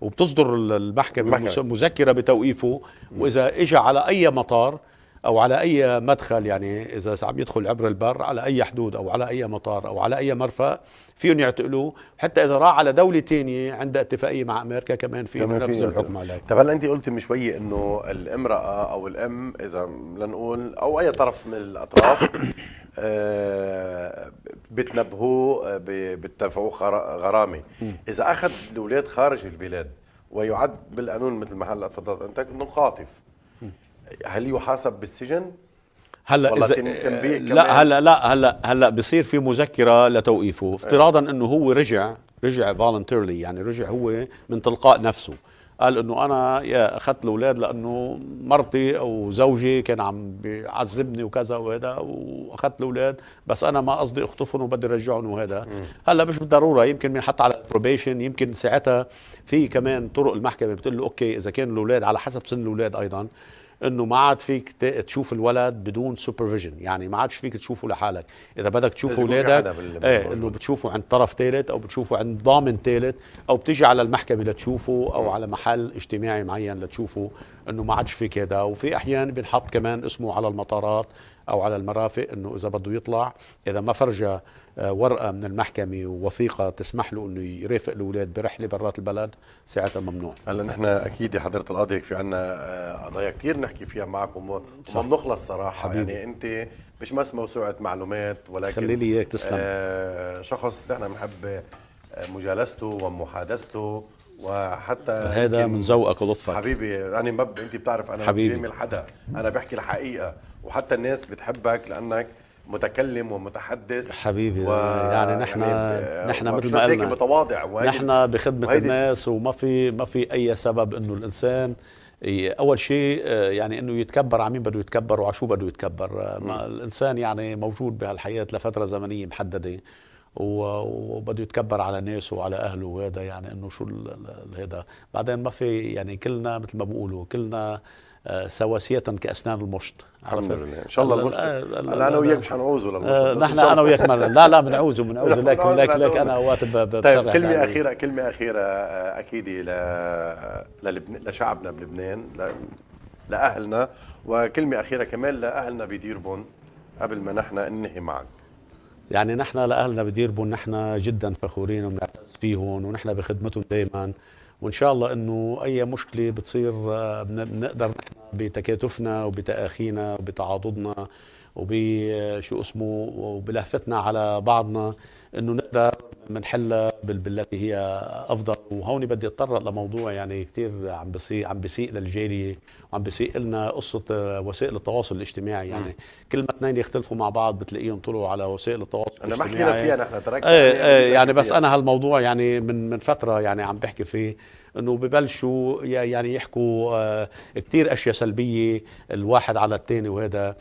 وبتصدر المحكمه مذكره بتوقيفه واذا اجى على اي مطار او على اي مدخل يعني اذا عم يدخل عبر البر على اي حدود او على اي مطار او على اي مرفأ فيهم يعتقلوه حتى اذا راح على دوله تانية عندها اتفاقيه مع امريكا كمان في نفس الحكم عليه طب هلا انت قلت من شوي انه الامراه او الام اذا لنقول او اي طرف من الاطراف آه، بتنبهوه آه، بتدفعوه غرامه اذا اخذ الاولاد خارج البلاد ويعد بالقانون مثل ما هلا تفضلت انت انه خاطف هل يحاسب بالسجن هلا اذا آه، لا هلا لا هلا هلا بصير في مذكره لتوقيفه آه. افتراضا انه هو رجع رجع فولنتيرلي يعني رجع هو من تلقاء نفسه قال انه انا يا اخذت الاولاد لانه مرتي او زوجي كان عم بيعذبني وكذا وهذا واخذت الاولاد بس انا ما قصدي اخطفهم وبدي رجعهم وهذا هلا مش بالضروره يمكن بنحط على البروبيشن يمكن ساعتها في كمان طرق المحكمه بتقول له اوكي اذا كان الاولاد على حسب سن الاولاد ايضا انه ما عاد فيك تشوف الولد بدون سوبرفيجن يعني ما عادش فيك تشوفه لحالك اذا بدك تشوف اولادك ايه انه بتشوفه عند طرف ثالث او بتشوفه عند ضامن ثالث او بتيجي على المحكمه لتشوفه او على محل اجتماعي معين لتشوفه انه ما عادش فيك هذا وفي احيان بنحط كمان اسمه على المطارات او على المرافق انه اذا بده يطلع اذا ما فرجى آه، ورقه من المحكمه ووثيقه تسمح له انه يرافق الاولاد برحله برات البلد ساعتها ممنوع هلا نحن اكيد يا حضره القاضي في عنا آه، قضايا كثير نحكي فيها معكم وما بنخلص صراحه يعني حبيبي. يعني انت مش بس موسوعه معلومات ولكن خلي لي اياك تسلم آه شخص نحن بنحب آه، مجالسته ومحادثته وحتى هذا من ذوقك ولطفك حبيبي انا ما انت بتعرف انا حبيبي بجامل حدا انا بحكي الحقيقه وحتى الناس بتحبك لانك متكلم ومتحدث حبيبي و... يعني نحن يعني نحن مثل ما قلنا متواضع نحن بخدمه وهيدي... الناس وما في ما في اي سبب انه الانسان اول شيء آه، يعني انه يتكبر على مين بده يتكبر وعلى شو بده يتكبر آه، ما الانسان يعني موجود بهالحياه لفتره زمنيه محدده وبده يتكبر على ناسه وعلى اهله وهذا يعني انه شو هذا بعدين ما في يعني كلنا مثل ما بيقولوا كلنا آه، سواسية كأسنان المشط عرفت؟ إن شاء الله المشط أنا وياك مش حنعوزه للمشط آه، نحن أنا وياك لا لا بنعوزه بنعوزه لكن لكن لك أنا أوقات طيب كلمة يعني أخيرة كلمة أخيرة آه، أكيد لشعبنا بلبنان لأهلنا وكلمة أخيرة كمان لأهلنا بديربون قبل ما نحن ننهي معك يعني نحن لاهلنا بديربوا نحن جدا فخورين وبنعتز فيهم ونحن بخدمتهم دائما وان شاء الله انه اي مشكله بتصير آه، بنقدر نحن بتكاتفنا وبتاخينا وبتعاضدنا وبشو اسمه وبلهفتنا على بعضنا انه نقدر بنحلها بالتي هي افضل وهون بدي اتطرق لموضوع يعني كثير عم بسيء عم بسيء للجاليه وعم بسيء لنا قصه وسائل التواصل الاجتماعي يعني كل ما اثنين يختلفوا مع بعض بتلاقيهم طلعوا على وسائل التواصل انا ما حكينا فيها نحن تركنا ايه يعني، ايه يعني بس انا هالموضوع يعني من من فتره يعني عم بحكي فيه انه ببلشوا يعني يحكوا آه، كثير اشياء سلبيه الواحد على الثاني وهذا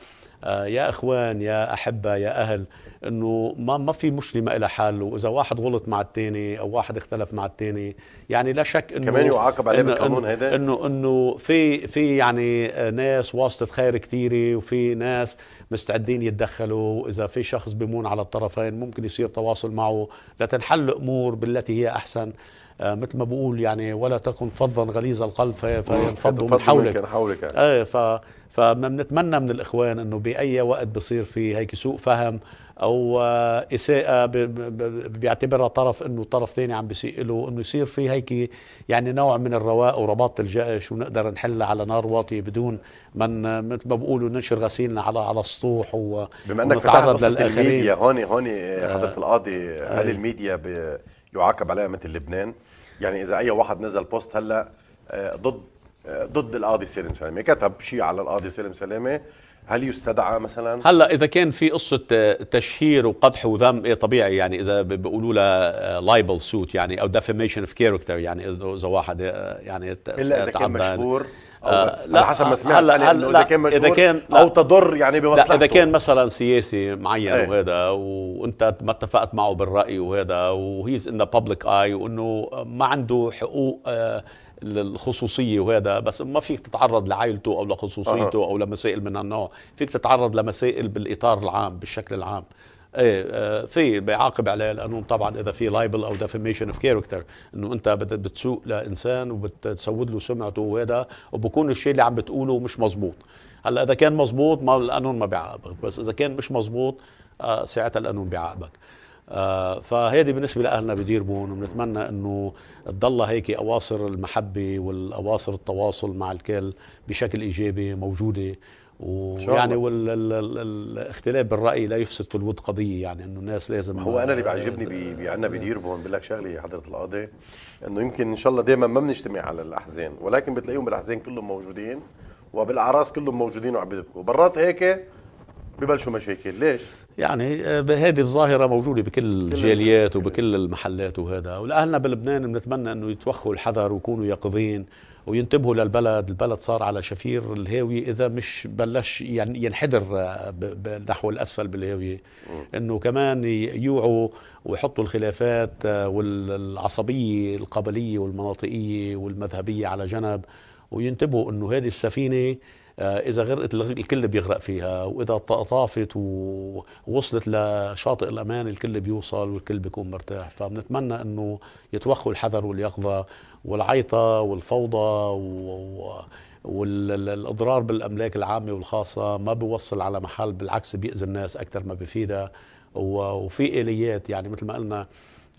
آه، يا اخوان يا احبه يا اهل انه ما ما في مشكله ما لها حل واذا واحد غلط مع الثاني او واحد اختلف مع الثاني يعني لا شك انه كمان يعاقب عليه بالقانون هذا انه انه في في يعني ناس واسطه خير كثيره وفي ناس مستعدين يتدخلوا اذا في شخص بيمون على الطرفين ممكن يصير تواصل معه لتنحل الامور بالتي هي احسن آه مثل ما بقول يعني ولا تكن فظا غليظ القلب فينفض فينفضوا من حولك من حولك يعني. ايه ف فما بنتمنى من الاخوان انه باي وقت بصير في هيك سوء فهم او اساءه بيعتبرها طرف انه طرف ثاني عم بيسيء له انه يصير في هيك يعني نوع من الرواء ورباط الجأش ونقدر نحلها على نار واطيه بدون ما مثل ما بقولوا ننشر غسيلنا على على السطوح و بما انك فتحت للاخرين الميديا هون هون حضره آه. القاضي هل الميديا يعاقب عليها مثل لبنان؟ يعني اذا اي واحد نزل بوست هلا آه، ضد آه، ضد القاضي سالم سلامه كتب شيء على القاضي سالم سلامه هل يستدعى مثلا؟ هلا اذا كان في قصه آه، تشهير وقدح وذم ايه طبيعي يعني اذا بيقولوا لها لايبل سوت يعني او ديفيميشن اوف كاركتر يعني اذا واحد آه، يعني الا اذا كان مشهور أو آه، لا على حسب ما سمعت هلا يعني هلا اذا كان مشهور إذا كان او تضر يعني بمصلحته لا اذا كان مثلا سياسي معين ايه وهذا وانت ما اتفقت معه بالراي وهذا وهيز ان ذا بابليك اي وانه ما عنده حقوق آه الخصوصيه وهذا بس ما فيك تتعرض لعائلته او لخصوصيته أه. او لمسائل من هالنوع فيك تتعرض لمسائل بالاطار العام بالشكل العام ايه آه، في بيعاقب عليه القانون طبعا اذا في لايبل او ديفيميشن اوف كاركتر انه انت بتسوق لانسان وبتسود له سمعته وهذا وبكون الشيء اللي عم بتقوله مش مزبوط هلا اذا كان مزبوط ما القانون ما بيعاقبك بس اذا كان مش مزبوط آه، ساعتها القانون بيعاقبك آه، فهيدي بالنسبه لاهلنا بديربون وبنتمنى انه تضلها هيك اواصر المحبه والاواصر التواصل مع الكل بشكل ايجابي موجوده ويعني والاختلاف بالراي لا يفسد في الود قضيه يعني انه الناس لازم هو انا اللي بيعجبني بعنا آه. بديربون بقول لك شغله حضره القاضي انه يمكن ان شاء الله دائما ما بنجتمع على الاحزان ولكن بتلاقيهم بالاحزان كلهم موجودين وبالاعراس كلهم موجودين وعم برات هيك ببلشوا مشاكل ليش يعني آه، هذه الظاهرة موجودة بكل الجاليات وبكل المحلات وهذا والأهلنا بلبنان بنتمنى أنه يتوخوا الحذر ويكونوا يقظين وينتبهوا للبلد البلد صار على شفير الهاوية إذا مش بلش يعني ينحدر آه، نحو الأسفل بالهاوية أنه كمان يوعوا ويحطوا الخلافات آه، والعصبية القبلية والمناطقية والمذهبية على جنب وينتبهوا أنه هذه السفينة آه، اذا غرقت الكل بيغرق فيها واذا طافت ووصلت لشاطئ الامان الكل بيوصل والكل بيكون مرتاح فبنتمنى انه يتوخوا الحذر واليقظه والعيطه والفوضى و... والاضرار بالاملاك العامه والخاصه ما بيوصل على محل بالعكس بيأذي الناس اكثر ما بيفيدها وفي اليات يعني مثل ما قلنا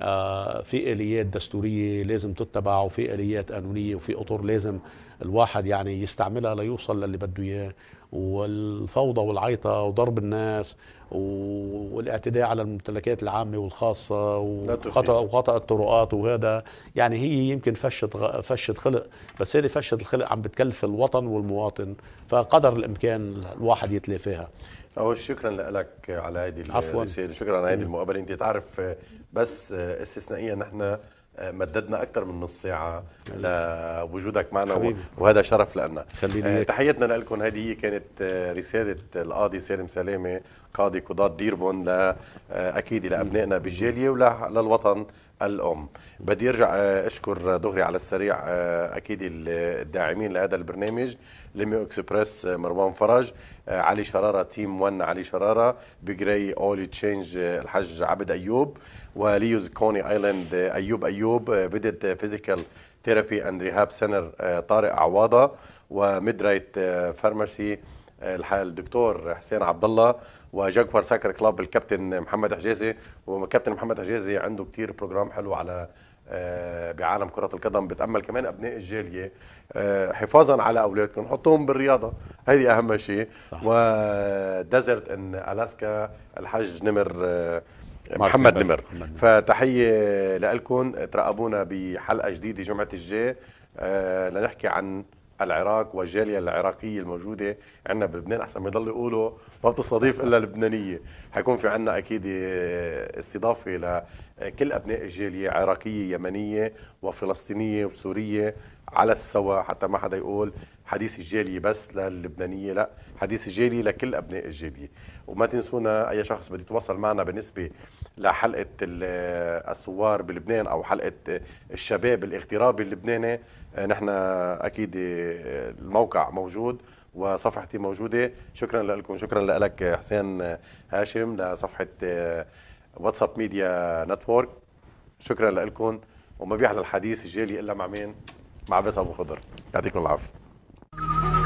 آه، في اليات دستوريه لازم تتبع وفي اليات قانونيه وفي اطر لازم الواحد يعني يستعملها ليوصل للي بده اياه والفوضى والعيطة وضرب الناس والاعتداء على الممتلكات العامة والخاصة وقطع وخطأ الطرقات وهذا يعني هي يمكن فشة فشة خلق بس هذه فشة الخلق عم بتكلف الوطن والمواطن فقدر الإمكان الواحد يتلافاها أول شكرا لك على هذه الرسالة شكرا على هذه المقابلة أنت تعرف بس استثنائيا نحن مددنا اكثر من نص ساعه لوجودك معنا حبيبي. وهذا شرف لنا آه، تحيتنا لكم هذه هي كانت آه، رساله القاضي سالم سلامه قاضي قضاة ديربون لا آه، اكيد لابنائنا بالجاليه وللوطن الام بدي ارجع اشكر دغري على السريع اكيد الداعمين لهذا البرنامج لميو اكسبرس مروان فرج علي شراره تيم 1 علي شراره بجري اولي تشينج الحاج عبد ايوب وليوز كوني ايلاند آه، ايوب ايوب فيديت فيزيكال ثيرابي اند ريهاب سنر طارق عواضه وميد رايت فارماسي آه، آه، الدكتور حسين عبد الله وجاكوار ساكر كلاب الكابتن محمد حجازي وكابتن محمد حجازي عنده كتير بروجرام حلو على بعالم كرة القدم بتأمل كمان أبناء الجالية حفاظا على أولادكم حطوهم بالرياضة هذه أهم شيء وديزرت إن ألاسكا الحج نمر محمد نمر فتحيه لكم ترقبونا بحلقه جديده جمعه الجاي آه لنحكي عن العراق والجالية العراقية الموجودة عندنا بلبنان أحسن ما يضلوا يقولوا ما بتستضيف إلا لبنانية حيكون في عندنا أكيد آه، استضافة لكل أبناء الجالية عراقية يمنية وفلسطينية وسورية على السوا حتى ما حدا يقول حديث الجالية بس للبنانية لا حديث الجالية لكل أبناء الجالية وما تنسونا أي شخص بده يتواصل معنا بالنسبة لحلقة الثوار بلبنان أو حلقة الشباب الاغترابي اللبناني آه، نحن أكيد آه، الموقع موجود وصفحتي موجودة شكرا لكم شكرا لك حسين آه، هاشم لصفحة واتساب ميديا نتورك شكرا لكم وما بيحلى الحديث الجالي إلا مع مين مع بس ابو خضر يعطيكم العافيه